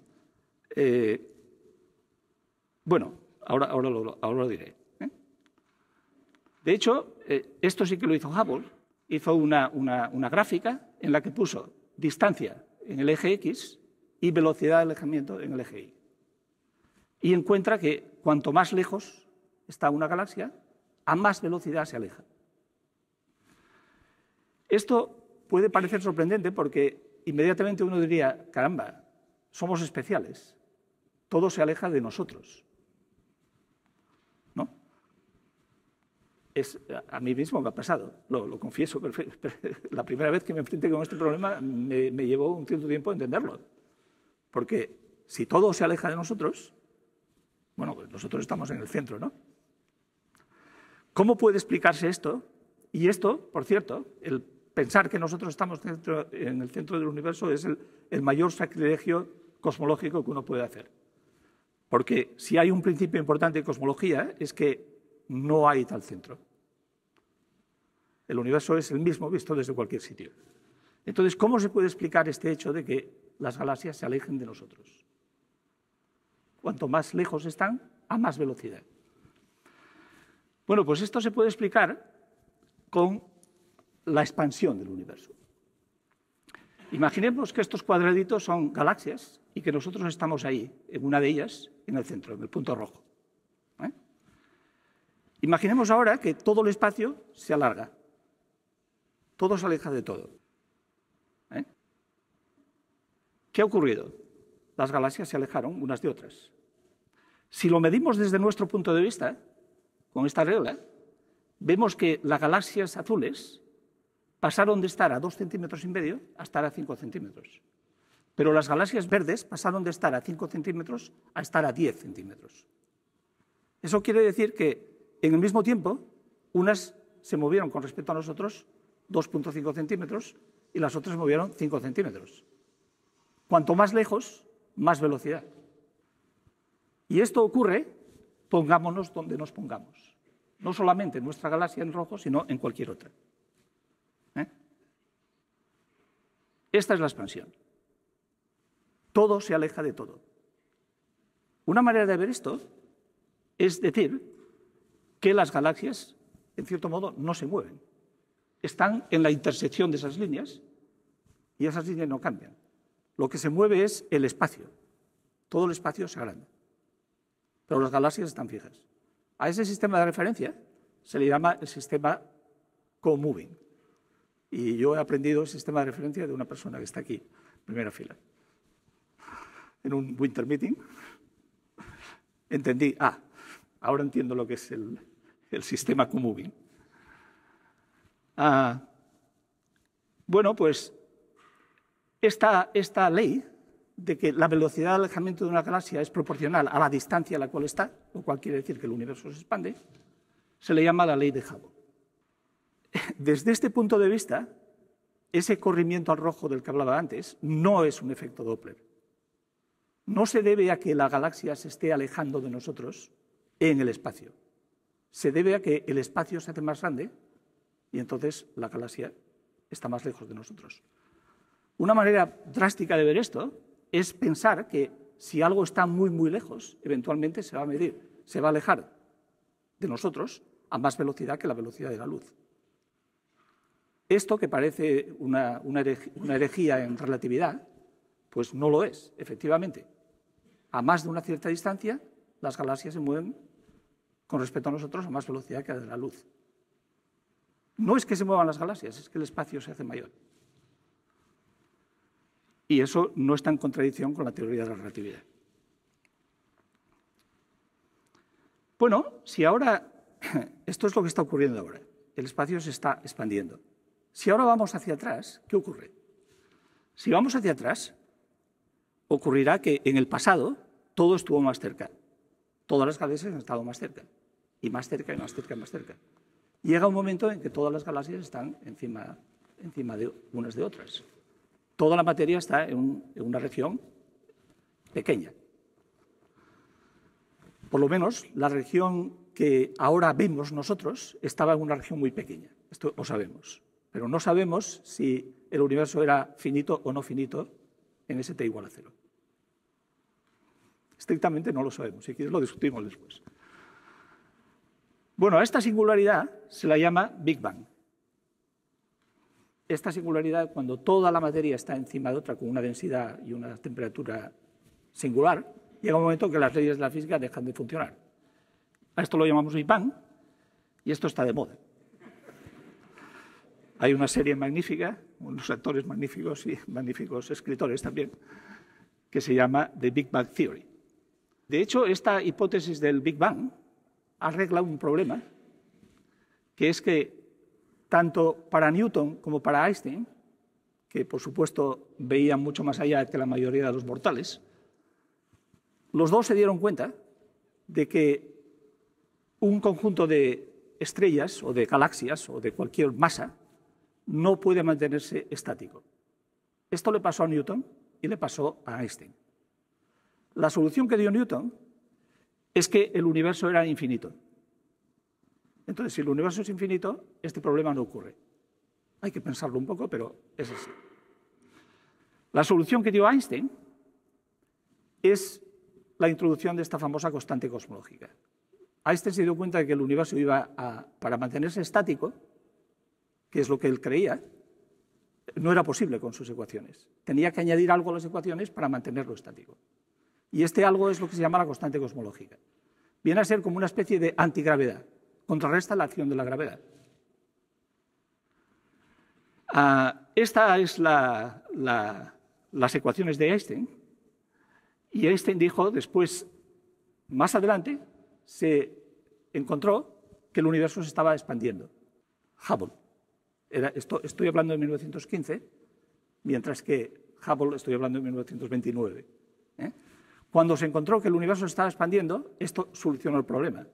B: Eh, bueno, ahora, ahora, lo, diré. ¿eh? De hecho, esto sí que lo hizo Hubble. Hizo una, una gráfica en la que puso distancia en el eje X y velocidad de alejamiento en el eje Y. Y encuentra que cuanto más lejos está una galaxia, a más velocidad se aleja. Esto puede parecer sorprendente porque inmediatamente uno diría, caramba, somos especiales, todo se aleja de nosotros. ¿No? Es, a mí mismo me ha pasado, lo, lo confieso, la primera vez que me enfrenté con este problema me, llevó un cierto tiempo entenderlo, porque si todo se aleja de nosotros, bueno, pues nosotros estamos en el centro, ¿no? ¿Cómo puede explicarse esto? Y esto, por cierto, el pensar que nosotros estamos en el centro del universo es el, el mayor sacrilegio cosmológico que uno puede hacer. Porque si hay un principio importante en cosmología es que no hay tal centro. El universo es el mismo visto desde cualquier sitio. Entonces, ¿cómo se puede explicar este hecho de que las galaxias se alejen de nosotros? Cuanto más lejos están, a más velocidad. Bueno, pues esto se puede explicar con la expansión del universo. Imaginemos que estos cuadraditos son galaxias y que nosotros estamos ahí, en una de ellas, en el centro, en el punto rojo. ¿eh? Imaginemos ahora que todo el espacio se alarga, todo se aleja de todo. ¿eh? ¿Qué ha ocurrido? Las galaxias se alejaron unas de otras. Si lo medimos desde nuestro punto de vista, con esta regla, vemos que las galaxias azules pasaron de estar a 2 centímetros y medio a estar a 5 centímetros. Pero las galaxias verdes pasaron de estar a 5 centímetros a estar a 10 centímetros. Eso quiere decir que en el mismo tiempo, unas se movieron con respecto a nosotros 2.5 centímetros y las otras movieron 5 centímetros. Cuanto más lejos, más velocidad. Y esto ocurre, pongámonos donde nos pongamos. No solamente en nuestra galaxia en rojo, sino en cualquier otra. Esta es la expansión. Todo se aleja de todo. Una manera de ver esto es decir que las galaxias, en cierto modo, no se mueven. Están en la intersección de esas líneas y esas líneas no cambian. Lo que se mueve es el espacio. Todo el espacio se agranda. Pero las galaxias están fijas. A ese sistema de referencia se le llama el sistema co-moving. Y yo he aprendido el sistema de referencia de una persona que está aquí, primera fila. En un winter meeting entendí, ah, ahora entiendo lo que es el, sistema q ah, bueno, pues esta, esta ley de que la velocidad de alejamiento de una galaxia es proporcional a la distancia a la cual está, lo cual quiere decir que el universo se expande, se le llama la ley de Hubble. Desde este punto de vista, ese corrimiento al rojo del que hablaba antes no es un efecto Doppler. No se debe a que la galaxia se esté alejando de nosotros en el espacio. Se debe a que el espacio se hace más grande y entonces la galaxia está más lejos de nosotros. Una manera drástica de ver esto es pensar que si algo está muy, muy lejos, eventualmente se va a medir, se va a alejar de nosotros a más velocidad que la velocidad de la luz. Esto que parece una, herejía en relatividad, pues no lo es, efectivamente. A más de una cierta distancia, las galaxias se mueven con respecto a nosotros a más velocidad que la de la luz. No es que se muevan las galaxias, es que el espacio se hace mayor. Y eso no está en contradicción con la teoría de la relatividad. Bueno, si ahora, esto es lo que está ocurriendo ahora, el espacio se está expandiendo. Si ahora vamos hacia atrás, ¿qué ocurre? Si vamos hacia atrás, ocurrirá que en el pasado todo estuvo más cerca. Todas las galaxias han estado más cerca. Y más cerca, y más cerca, y más cerca. Llega un momento en que todas las galaxias están encima, de unas de otras. Toda la materia está en una región pequeña. Por lo menos la región que ahora vemos nosotros estaba en una región muy pequeña. Esto lo sabemos. Pero no sabemos si el universo era finito o no finito en ese t igual a cero. Estrictamente no lo sabemos, si quieres lo discutimos después. Bueno, a esta singularidad se la llama Big Bang. Esta singularidad, cuando toda la materia está encima de otra con una densidad y una temperatura singular, llega un momento que las leyes de la física dejan de funcionar. A esto lo llamamos Big Bang y esto está de moda. Hay una serie magnífica, unos actores magníficos y magníficos escritores también, que se llama The Big Bang Theory. De hecho, esta hipótesis del Big Bang arregla un problema, que es que tanto para Newton como para Einstein, que por supuesto veían mucho más allá que la mayoría de los mortales, los dos se dieron cuenta de que un conjunto de estrellas o de galaxias o de cualquier masa no puede mantenerse estático. Esto le pasó a Newton y le pasó a Einstein. La solución que dio Newton es que el universo era infinito. Entonces, si el universo es infinito, este problema no ocurre. Hay que pensarlo un poco, pero es así. La solución que dio Einstein es la introducción de esta famosa constante cosmológica. Einstein se dio cuenta de que el universo iba a, para mantenerse estático, que es lo que él creía, no era posible con sus ecuaciones. Tenía que añadir algo a las ecuaciones para mantenerlo estático. Y este algo es lo que se llama la constante cosmológica. Viene a ser como una especie de antigravedad, contrarresta la acción de la gravedad. Estas ah, esta es la, las ecuaciones de Einstein. Y Einstein dijo después, más adelante, se encontró que el universo se estaba expandiendo. Hubble estoy hablando de 1915, mientras que Hubble estoy hablando de 1929. ¿eh? Cuando se encontró que el universo estaba expandiendo, esto solucionó el problema,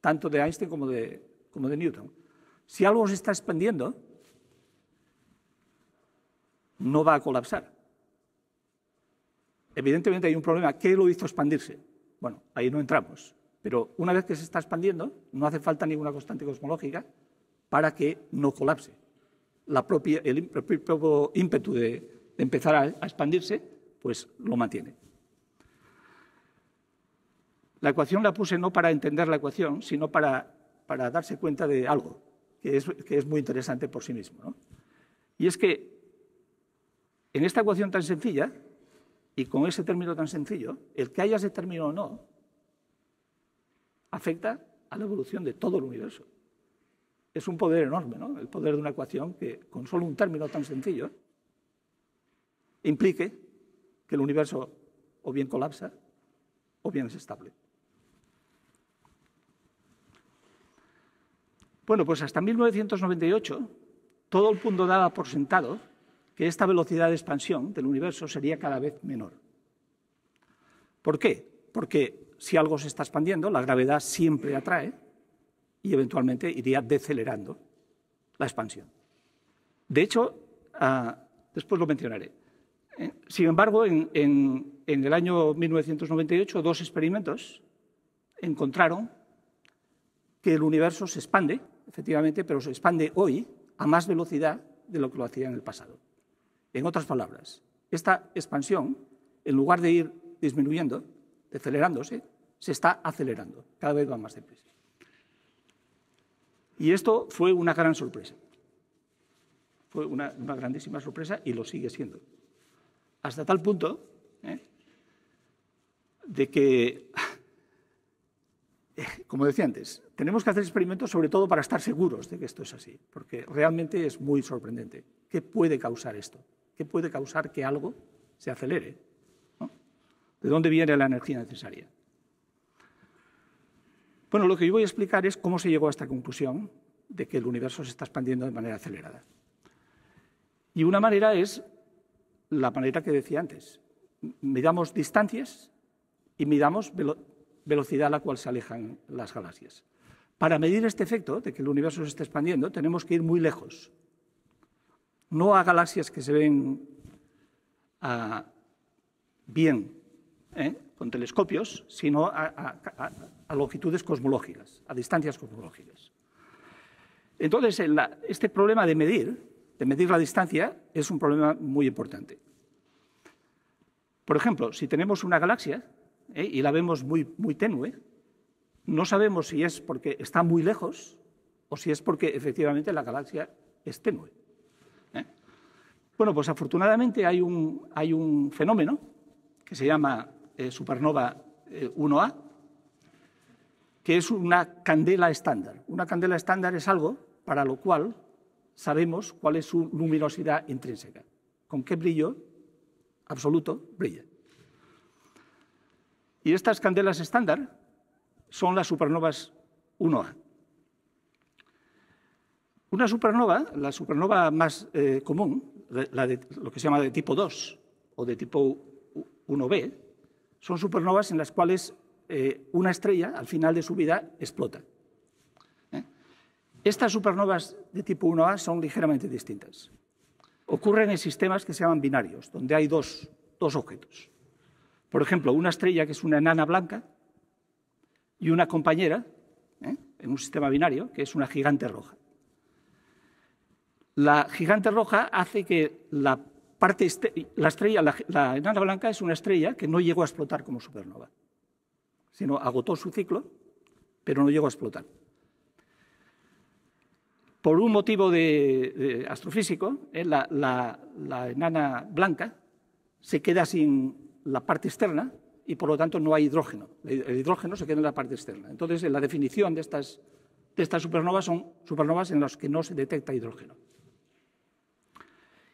B: tanto de Einstein como de, como de Newton. Si algo se está expandiendo, no va a colapsar. Evidentemente hay un problema. ¿Qué lo hizo expandirse? Bueno, ahí no entramos. Pero una vez que se está expandiendo, no hace falta ninguna constante cosmológica para que no colapse el, propio ímpetu de, empezar a, expandirse, pues lo mantiene. La ecuación la puse no para entender la ecuación, sino para, darse cuenta de algo que es, muy interesante por sí mismo. Y es que en esta ecuación tan sencilla y con ese término tan sencillo, el que ese determinado o no afecta a la evolución de todo el universo es un poder enorme, ¿no? el poder de una ecuación que con solo un término tan sencillo implique que el universo o bien colapsa o bien es estable. Bueno, pues hasta 1998 todo el mundo daba por sentado que esta velocidad de expansión del universo sería cada vez menor. ¿Por qué? Porque si algo se está expandiendo, la gravedad siempre atrae, y eventualmente iría decelerando la expansión. De hecho, ah, después lo mencionaré. Eh, sin embargo, en, en, el año 1998, dos experimentos encontraron que el universo se expande, efectivamente, pero se expande hoy a más velocidad de lo que lo hacía en el pasado. En otras palabras, esta expansión, en lugar de ir disminuyendo, decelerándose, se está acelerando, cada vez va más deprisa. Y esto fue una gran sorpresa. Fue una, grandísima sorpresa y lo sigue siendo. Hasta tal punto ¿eh? de que, como decía antes, tenemos que hacer experimentos sobre todo para estar seguros de que esto es así, porque realmente es muy sorprendente. ¿Qué puede causar esto? ¿Qué puede causar que algo se acelere? ¿De dónde viene la energía necesaria? Bueno, lo que yo voy a explicar es cómo se llegó a esta conclusión de que el universo se está expandiendo de manera acelerada. Y una manera es la manera que decía antes. Miramos distancias y miramos velocidad a la cual se alejan las galaxias. Para medir este efecto de que el universo se está expandiendo, tenemos que ir muy lejos. No a galaxias que se ven ah, bien, ¿eh? con telescopios, sino a, longitudes cosmológicas, a distancias cosmológicas. Entonces, este problema de medir, de medir la distancia, es un problema muy importante. Por ejemplo, si tenemos una galaxia ¿eh? y la vemos muy, muy tenue, no sabemos si es porque está muy lejos o si es porque efectivamente la galaxia es tenue. ¿eh? Bueno, pues afortunadamente hay un, hay un fenómeno que se llama eh, supernova 1A, eh, que es una candela estándar. Una candela estándar es algo para lo cual sabemos cuál es su luminosidad intrínseca, con qué brillo absoluto brilla. Y estas candelas estándar son las supernovas 1A. Una supernova, la supernova más eh, común, la de, lo que se llama de tipo 2 o de tipo 1b, son supernovas en las cuales eh, una estrella al final de su vida explota. ¿eh? Estas supernovas de tipo 1A son ligeramente distintas. Ocurren en sistemas que se llaman binarios, donde hay dos, objetos. Por ejemplo, una estrella que es una enana blanca y una compañera ¿eh? en un sistema binario que es una gigante roja. La gigante roja hace que la este, la estrella, la, enana blanca es una estrella que no llegó a explotar como supernova, sino agotó su ciclo, pero no llegó a explotar. Por un motivo de, astrofísico, eh, la, enana blanca se queda sin la parte externa y por lo tanto no hay hidrógeno. El hidrógeno se queda en la parte externa. Entonces, la definición de estas, de estas supernovas son supernovas en las que no se detecta hidrógeno.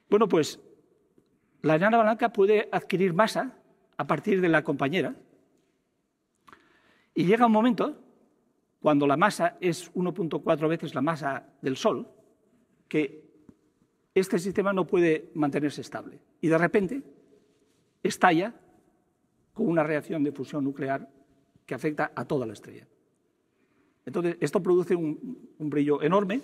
B: Bueno, pues la enana blanca puede adquirir masa a partir de la compañera. Y llega un momento, cuando la masa es 1.4 veces la masa del Sol, que este sistema no puede mantenerse estable. Y de repente estalla con una reacción de fusión nuclear que afecta a toda la estrella. Entonces, esto produce un, un brillo enorme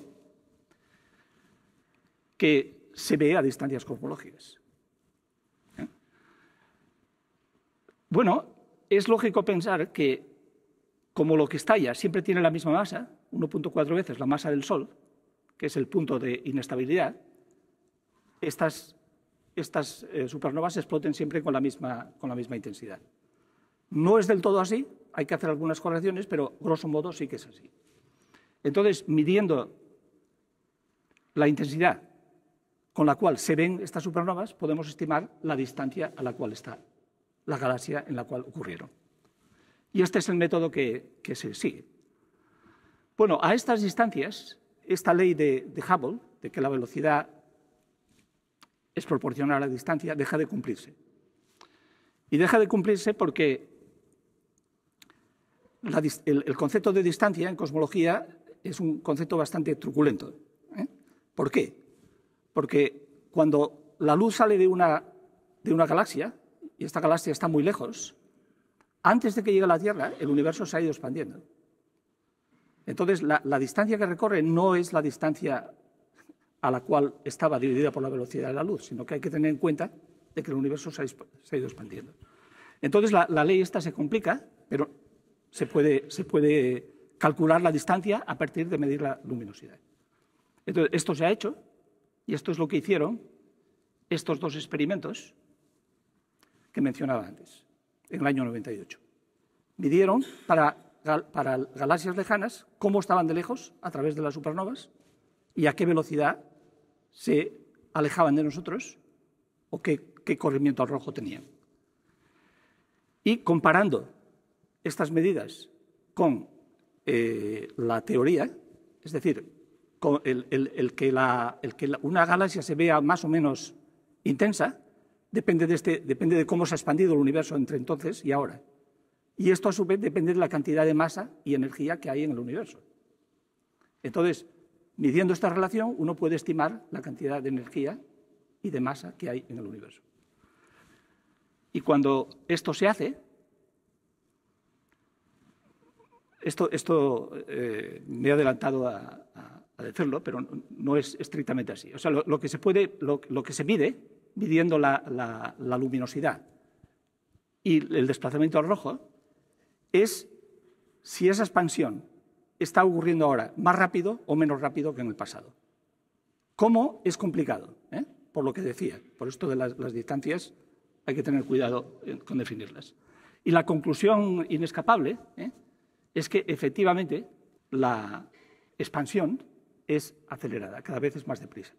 B: que se ve a distancias cosmológicas. Bueno, es lógico pensar que como lo que estalla siempre tiene la misma masa, 1.4 veces la masa del Sol, que es el punto de inestabilidad, estas, eh, supernovas exploten siempre con la, misma, con la misma intensidad. No es del todo así, hay que hacer algunas correcciones, pero grosso modo sí que es así. Entonces, midiendo la intensidad con la cual se ven estas supernovas, podemos estimar la distancia a la cual está la galaxia en la cual ocurrieron. Y este es el método que, se sigue. Bueno, a estas distancias, esta ley de, Hubble, de que la velocidad es proporcional a la distancia, deja de cumplirse. Y deja de cumplirse porque el, concepto de distancia en cosmología es un concepto bastante truculento. ¿eh? ¿Por qué? Porque cuando la luz sale de una, de una galaxia, y esta galaxia está muy lejos, antes de que llegue a la Tierra, el universo se ha ido expandiendo. Entonces, la, distancia que recorre no es la distancia a la cual estaba dividida por la velocidad de la luz, sino que hay que tener en cuenta de que el universo se ha, ido expandiendo. Entonces, la, ley esta se complica, pero se puede, se puede calcular la distancia a partir de medir la luminosidad. Entonces, esto se ha hecho, y esto es lo que hicieron estos dos experimentos, mencionaba antes, en el año 98. Midieron para, galaxias lejanas cómo estaban de lejos a través de las supernovas y a qué velocidad se alejaban de nosotros o qué, corrimiento al rojo tenían. Y comparando estas medidas con eh, la teoría, es decir, con el, que, el que una galaxia se vea más o menos intensa, depende de, este, depende de cómo se ha expandido el universo entre entonces y ahora. Y esto a su vez depende de la cantidad de masa y energía que hay en el universo. Entonces, midiendo esta relación, uno puede estimar la cantidad de energía y de masa que hay en el universo. Y cuando esto se hace, esto, esto eh, me he adelantado a, decirlo, pero no es estrictamente así. O sea, lo, que se puede, lo que se mide midiendo la, luminosidad y el desplazamiento al rojo, es si esa expansión está ocurriendo ahora más rápido o menos rápido que en el pasado. ¿Cómo? Es complicado, ¿eh? por lo que decía. Por esto de las, distancias hay que tener cuidado con definirlas. Y la conclusión inescapable ¿eh? es que efectivamente la expansión es acelerada, cada vez es más deprisa.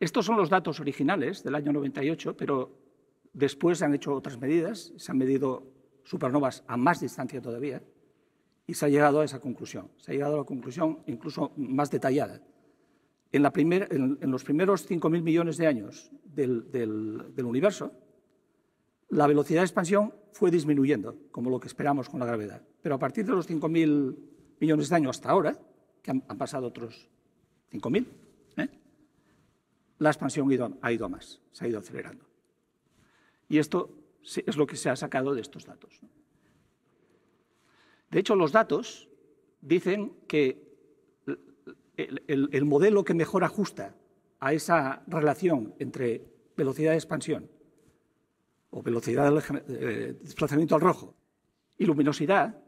B: Estos son los datos originales del año 98, pero después se han hecho otras medidas, se han medido supernovas a más distancia todavía y se ha llegado a esa conclusión. Se ha llegado a la conclusión incluso más detallada. En, los primeros 5.000 millones de años del, universo, la velocidad de expansión fue disminuyendo, como lo que esperamos con la gravedad. Pero a partir de los 5.000 millones de años hasta ahora, que han, han pasado otros 5.000, la expansión ha ido más, se ha ido acelerando. Y esto es lo que se ha sacado de estos datos. De hecho, los datos dicen que el, el modelo que mejor ajusta a esa relación entre velocidad de expansión o velocidad de eh, desplazamiento al rojo y luminosidad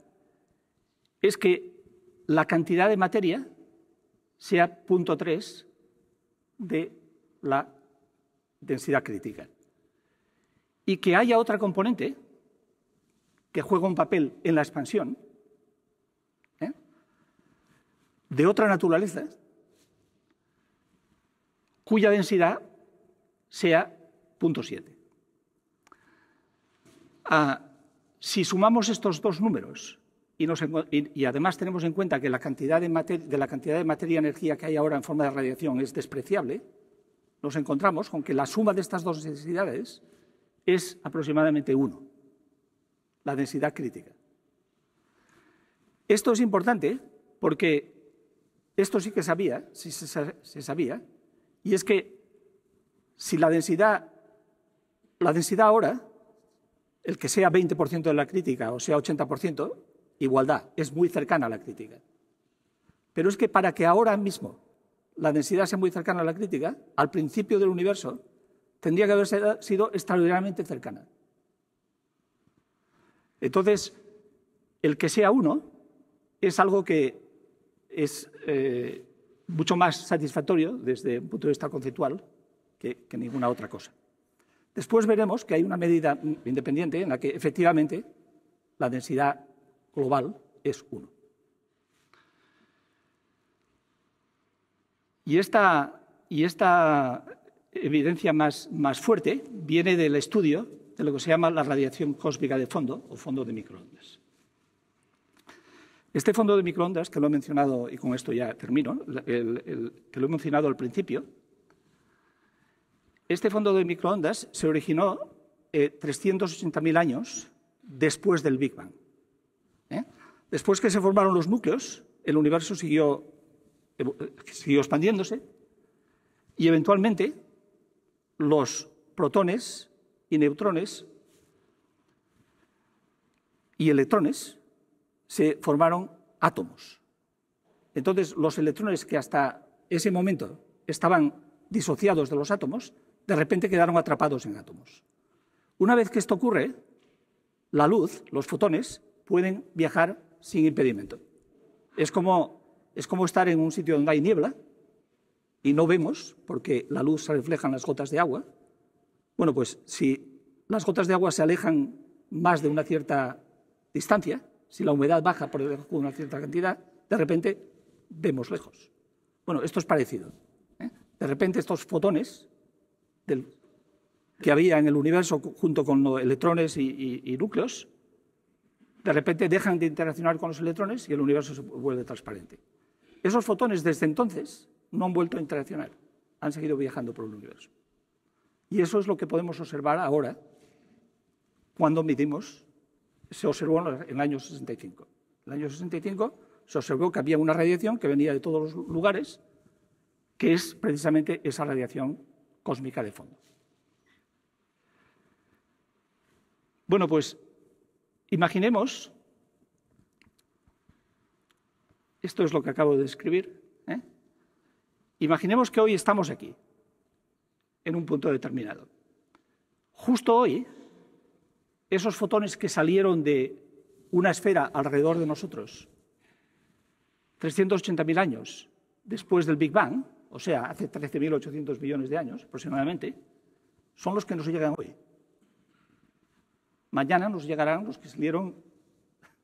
B: es que la cantidad de materia sea 0.3 de la densidad crítica. Y que haya otra componente que juega un papel en la expansión ¿eh? de otra naturaleza cuya densidad sea 0.7. Ah, si sumamos estos dos números y, además tenemos en cuenta que la cantidad de, de la cantidad de materia-energía que hay ahora en forma de radiación es despreciable, nos encontramos con que la suma de estas dos densidades es aproximadamente 1, la densidad crítica. Esto es importante porque esto sí que sabía, sí se sabía, y es que si la densidad ahora, el que sea 20% de la crítica o sea 80%, igualdad, es muy cercana a la crítica. Pero es que para que ahora mismo la densidad sea muy cercana a la crítica, al principio del universo, tendría que haber sido extraordinariamente cercana. Entonces, el que sea uno es algo que es eh, mucho más satisfactorio desde un punto de vista conceptual que, ninguna otra cosa. Después veremos que hay una medida independiente en la que efectivamente la densidad global es uno. Y esta, evidencia más, fuerte viene del estudio de lo que se llama la radiación cósmica de fondo o fondo de microondas. Este fondo de microondas, que lo he mencionado, y con esto ya termino, que lo he mencionado al principio, este fondo de microondas se originó 380.000 eh, años después del Big Bang. ¿eh? Después que se formaron los núcleos, el universo siguió eh, siguió expandiéndose y eventualmente los protones y neutrones y electrones se formaron átomos. Entonces, los electrones que hasta ese momento estaban disociados de los átomos, de repente quedaron atrapados en átomos. Una vez que esto ocurre, la luz, los fotones, pueden viajar sin impedimento. Es como es como estar en un sitio donde hay niebla y no vemos porque la luz se refleja en las gotas de agua. Bueno, pues si las gotas de agua se alejan más de una cierta distancia, si la humedad baja por una cierta cantidad, de repente vemos lejos. Bueno, esto es parecido. ¿eh? De repente estos fotones que había en el universo junto con los electrones y núcleos, de repente dejan de interaccionar con los electrones y el universo se vuelve transparente. Esos fotones desde entonces no han vuelto a interaccionar, han seguido viajando por el universo. Y eso es lo que podemos observar ahora cuando medimos, se observó en el año 65. En el año 65 se observó que había una radiación que venía de todos los lugares, que es precisamente esa radiación cósmica de fondo. Bueno, pues imaginemos Esto es lo que acabo de describir. ¿eh? Imaginemos que hoy estamos aquí, en un punto determinado. Justo hoy, esos fotones que salieron de una esfera alrededor de nosotros, 380.000 años después del Big Bang, o sea, hace 13.800 millones de años aproximadamente, son los que nos llegan hoy. Mañana nos llegarán los que salieron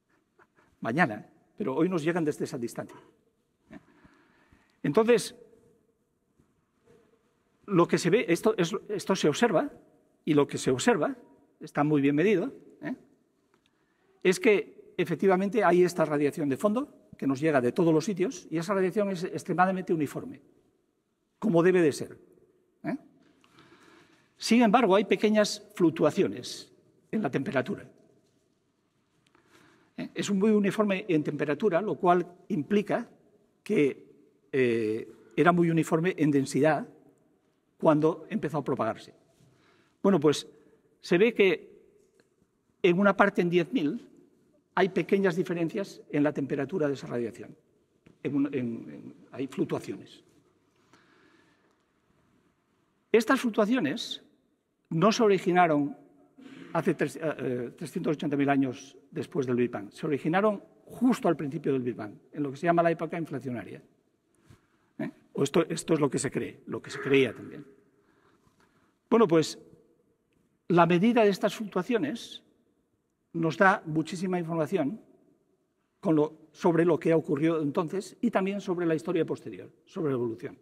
B: mañana, pero hoy nos llegan desde esa distancia. Entonces, lo que se ve, esto, se observa, y lo que se observa, está muy bien medido, ¿eh? es que efectivamente hay esta radiación de fondo que nos llega de todos los sitios y esa radiación es extremadamente uniforme, como debe de ser. ¿eh? Sin embargo, hay pequeñas fluctuaciones en la temperatura. Es muy uniforme en temperatura, lo cual implica que eh, era muy uniforme en densidad cuando empezó a propagarse. Bueno, pues se ve que en una parte en 10.000 hay pequeñas diferencias en la temperatura de esa radiación. hay fluctuaciones. Estas fluctuaciones no se originaron hace 380.000 eh, eh, años después del Big Bang. Se originaron justo al principio del Big Bang, en lo que se llama la época inflacionaria. ¿eh? esto, es lo que se cree, lo que se creía también. Bueno, pues la medida de estas fluctuaciones nos da muchísima información sobre lo que ha ocurrido entonces y también sobre la historia posterior, sobre la evolución.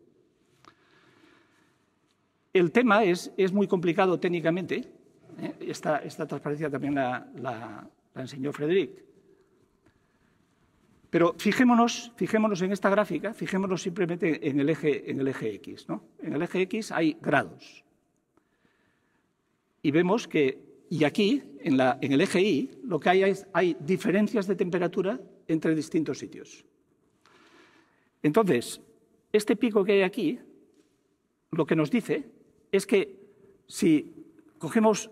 B: El tema es muy complicado técnicamente, eh, esta, transparencia también la, enseñó Frederick. Pero fijémonos, fijémonos en esta gráfica, fijémonos simplemente en el eje, en el eje X. En el eje X hay grados. Y vemos que, y aquí, en, en el eje Y, lo que hay es hay diferencias de temperatura entre distintos sitios. Entonces, este pico que hay aquí, lo que nos dice es que si cogemos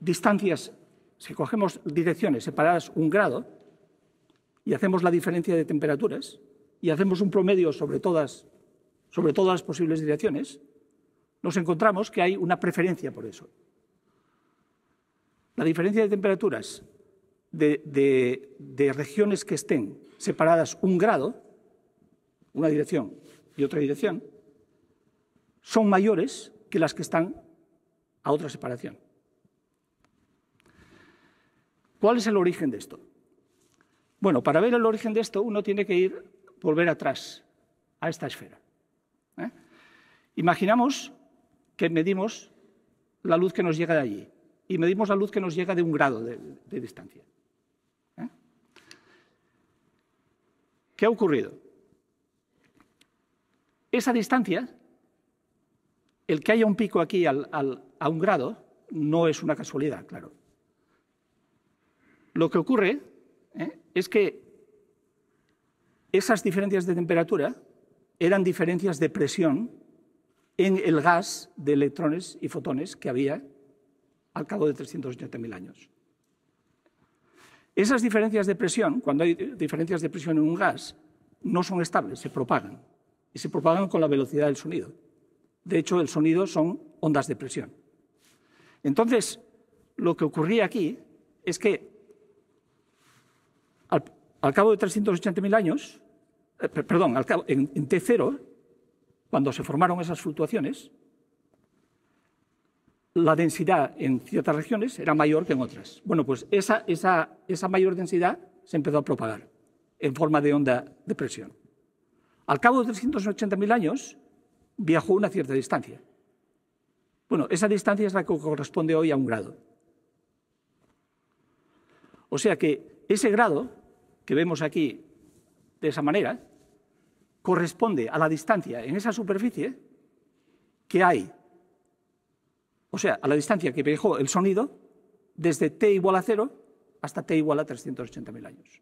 B: distancias, si cogemos direcciones separadas un grado y hacemos la diferencia de temperaturas y hacemos un promedio sobre todas, sobre todas las posibles direcciones, nos encontramos que hay una preferencia por eso. La diferencia de temperaturas de, de regiones que estén separadas un grado, una dirección y otra dirección, son mayores que las que están a otra separación. ¿Cuál es el origen de esto? Bueno, para ver el origen de esto uno tiene que ir, volver atrás a esta esfera. ¿eh? Imaginamos que medimos la luz que nos llega de allí y medimos la luz que nos llega de un grado de, distancia. ¿eh? ¿Qué ha ocurrido? Esa distancia, el que haya un pico aquí a un grado, no es una casualidad, claro. Lo que ocurre ¿eh? es que esas diferencias de temperatura eran diferencias de presión en el gas de electrones y fotones que había al cabo de 380.000 años. Esas diferencias de presión, cuando hay diferencias de presión en un gas, no son estables, se propagan. Y se propagan con la velocidad del sonido. De hecho, el sonido son ondas de presión. Entonces, lo que ocurría aquí es que al, cabo de 380.000 años, eh, perdón, al cabo, en, T0, cuando se formaron esas fluctuaciones, la densidad en ciertas regiones era mayor que en otras. Bueno, pues esa, esa mayor densidad se empezó a propagar en forma de onda de presión. Al cabo de 380.000 años, viajó una cierta distancia. Bueno, esa distancia es la que corresponde hoy a un grado. O sea que ese grado que vemos aquí de esa manera corresponde a la distancia en esa superficie que hay, o sea, a la distancia que viajó el sonido desde t igual a cero hasta t igual a 380.000 años.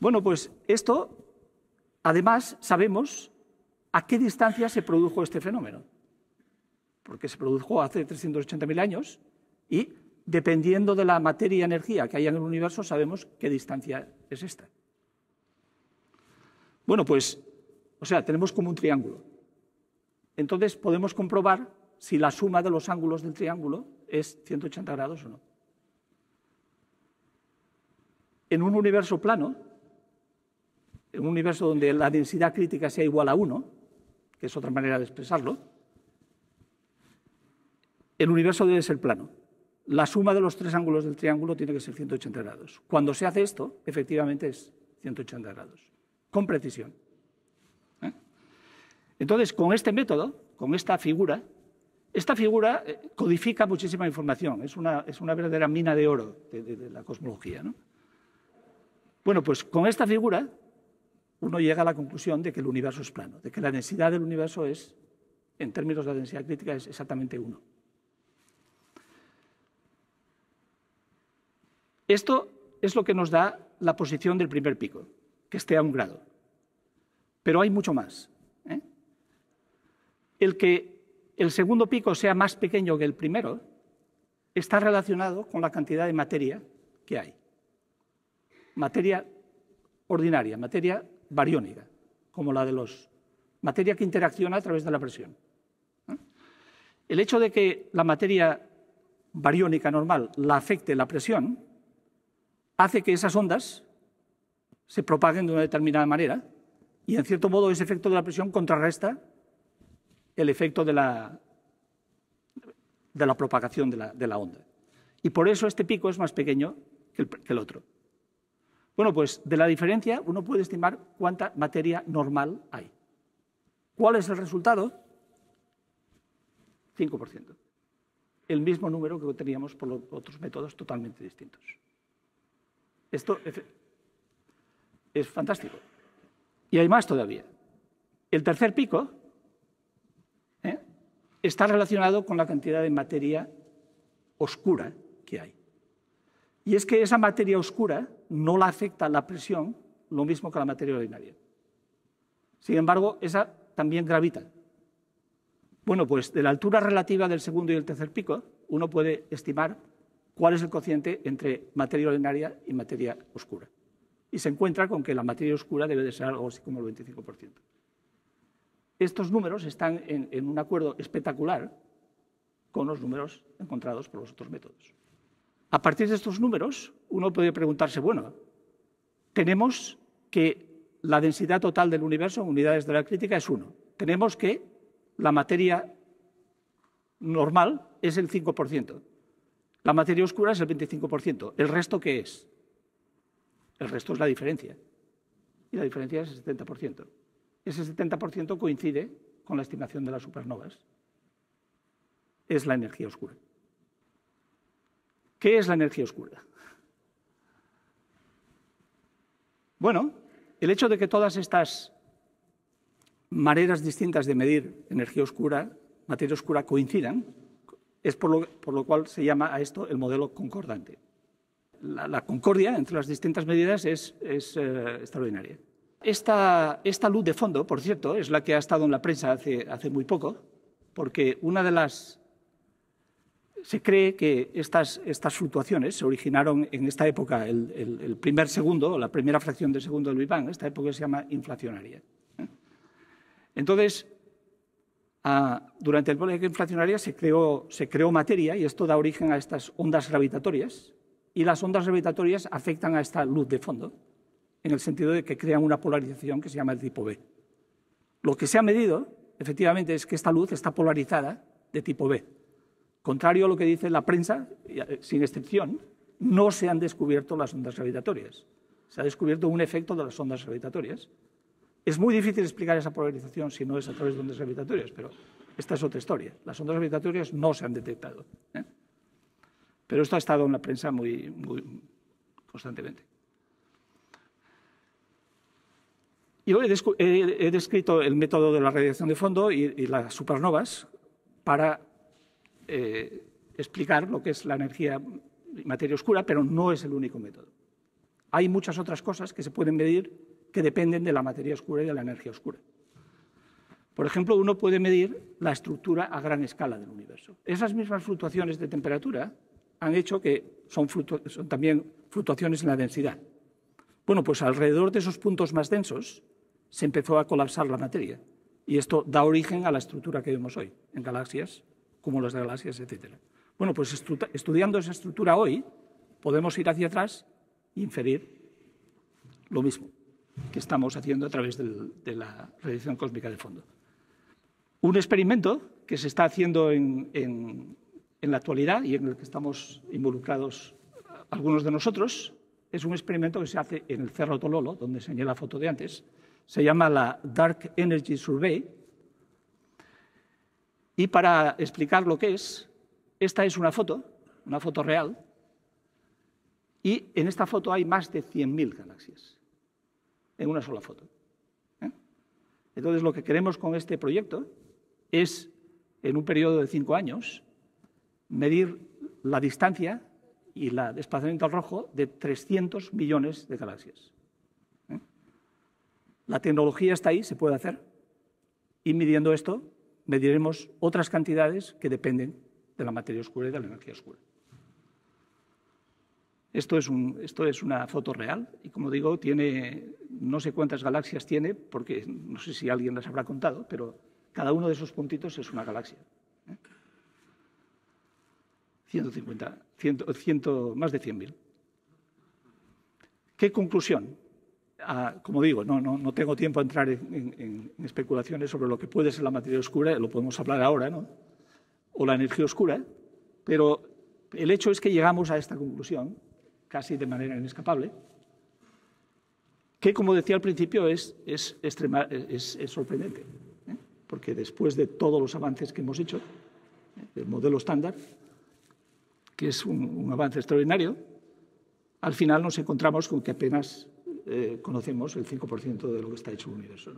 B: Bueno, pues esto, además, sabemos a qué distancia se produjo este fenómeno, porque se produjo hace 380.000 años y dependiendo de la materia y energía que haya en el universo, sabemos qué distancia es esta. Bueno, pues, o sea, tenemos como un triángulo. Entonces podemos comprobar si la suma de los ángulos del triángulo es 180 grados o no. En un universo plano, en un universo donde la densidad crítica sea igual a 1, que es otra manera de expresarlo, el universo debe ser plano la suma de los tres ángulos del triángulo tiene que ser 180 grados. Cuando se hace esto, efectivamente es 180 grados, con precisión. ¿eh? Entonces, con este método, con esta figura, esta figura eh, codifica muchísima información, es una, verdadera mina de oro de, la cosmología. Bueno, pues con esta figura uno llega a la conclusión de que el universo es plano, de que la densidad del universo es, en términos de la densidad crítica, es exactamente uno. Esto es lo que nos da la posición del primer pico, que esté a un grado. Pero hay mucho más. ¿eh? El que el segundo pico sea más pequeño que el primero está relacionado con la cantidad de materia que hay. Materia ordinaria, materia bariónica, como la de los... Materia que interacciona a través de la presión. ¿eh? El hecho de que la materia bariónica normal la afecte la presión hace que esas ondas se propaguen de una determinada manera y, en cierto modo, ese efecto de la presión contrarresta el efecto de la, de la propagación de la, onda. Y por eso este pico es más pequeño que el, otro. Bueno, pues de la diferencia uno puede estimar cuánta materia normal hay. ¿Cuál es el resultado? 5%. El mismo número que obteníamos por los otros métodos totalmente distintos. Esto es, fantástico. Y hay más todavía. El tercer pico ¿eh? está relacionado con la cantidad de materia oscura que hay. Y es que esa materia oscura no la afecta la presión lo mismo que la materia ordinaria. Sin embargo, esa también gravita. Bueno, pues de la altura relativa del segundo y el tercer pico, uno puede estimar cuál es el cociente entre materia ordinaria y materia oscura. Y se encuentra con que la materia oscura debe de ser algo así como el 25%. Estos números están en, un acuerdo espectacular con los números encontrados por los otros métodos. A partir de estos números, uno puede preguntarse, bueno, tenemos que la densidad total del universo en unidades de la crítica es 1. Tenemos que la materia normal es el 5%. La materia oscura es el 25%. ¿El resto qué es? El resto es la diferencia. Y la diferencia es el 70%. Ese 70% coincide con la estimación de las supernovas. Es la energía oscura. ¿Qué es la energía oscura? Bueno, el hecho de que todas estas maneras distintas de medir energía oscura, materia oscura, coincidan, es por lo, por lo, cual se llama a esto el modelo concordante. La, concordia entre las distintas medidas es, eh, extraordinaria. Esta, esta, luz de fondo, por cierto, es la que ha estado en la prensa hace, hace muy poco, porque una de las... Se cree que estas, estas fluctuaciones se originaron en esta época, el, primer segundo, la primera fracción del segundo del Big Bang, esta época se llama inflacionaria. Entonces, Ah, durante el bloque inflacionario se creó, se creó materia y esto da origen a estas ondas gravitatorias. Y las ondas gravitatorias afectan a esta luz de fondo, en el sentido de que crean una polarización que se llama el tipo B. Lo que se ha medido, efectivamente, es que esta luz está polarizada de tipo B. Contrario a lo que dice la prensa, eh, sin excepción, no se han descubierto las ondas gravitatorias. Se ha descubierto un efecto de las ondas gravitatorias, es muy difícil explicar esa polarización si no es a través de ondas gravitatorias, pero esta es otra historia. Las ondas gravitatorias no se han detectado. ¿eh? Pero esto ha estado en la prensa muy, constantemente. Yo he, descrito el método de la radiación de fondo y, las supernovas para eh, explicar lo que es la energía y materia oscura, pero no es el único método. Hay muchas otras cosas que se pueden medir que dependen de la materia oscura y de la energía oscura. Por ejemplo, uno puede medir la estructura a gran escala del universo. Esas mismas fluctuaciones de temperatura han hecho que son, también fluctuaciones en la densidad. Bueno, pues alrededor de esos puntos más densos se empezó a colapsar la materia y esto da origen a la estructura que vemos hoy en galaxias, cúmulos de galaxias, etc. Bueno, pues estudiando esa estructura hoy podemos ir hacia atrás e inferir lo mismo que estamos haciendo a través de la radiación cósmica de fondo. Un experimento que se está haciendo en, en la actualidad y en el que estamos involucrados algunos de nosotros es un experimento que se hace en el Cerro Tololo, donde enseñé la foto de antes. Se llama la Dark Energy Survey. Y para explicar lo que es, esta es una foto, una foto real, y en esta foto hay más de 100.000 galaxias en una sola foto. ¿eh? Entonces, lo que queremos con este proyecto es, en un periodo de cinco años, medir la distancia y el desplazamiento al rojo de 300 millones de galaxias. ¿eh? La tecnología está ahí, se puede hacer, y midiendo esto, mediremos otras cantidades que dependen de la materia oscura y de la energía oscura. Esto es, una foto real y, como digo, tiene no sé cuántas galaxias tiene, porque no sé si alguien las habrá contado, pero cada uno de esos puntitos es una galaxia. 150, ¿eh? más de 100.000. ¿Qué conclusión? Ah, como digo, no, tengo tiempo a entrar en, en, especulaciones sobre lo que puede ser la materia oscura, lo podemos hablar ahora, ¿no? O la energía oscura, pero el hecho es que llegamos a esta conclusión casi de manera inescapable, que como decía al principio es, sorprendente, ¿eh? porque después de todos los avances que hemos hecho, el ¿eh? del modelo estándar, que es un, avance extraordinario, al final nos encontramos con que apenas eh, conocemos el 5% de lo que está hecho el universo,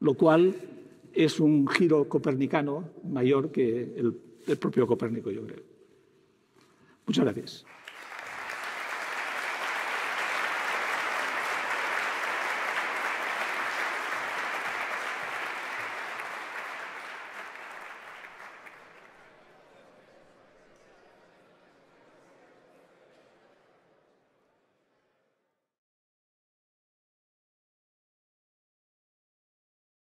B: lo cual es un giro copernicano mayor que el, el propio Copérnico, yo creo. Muchas gracias.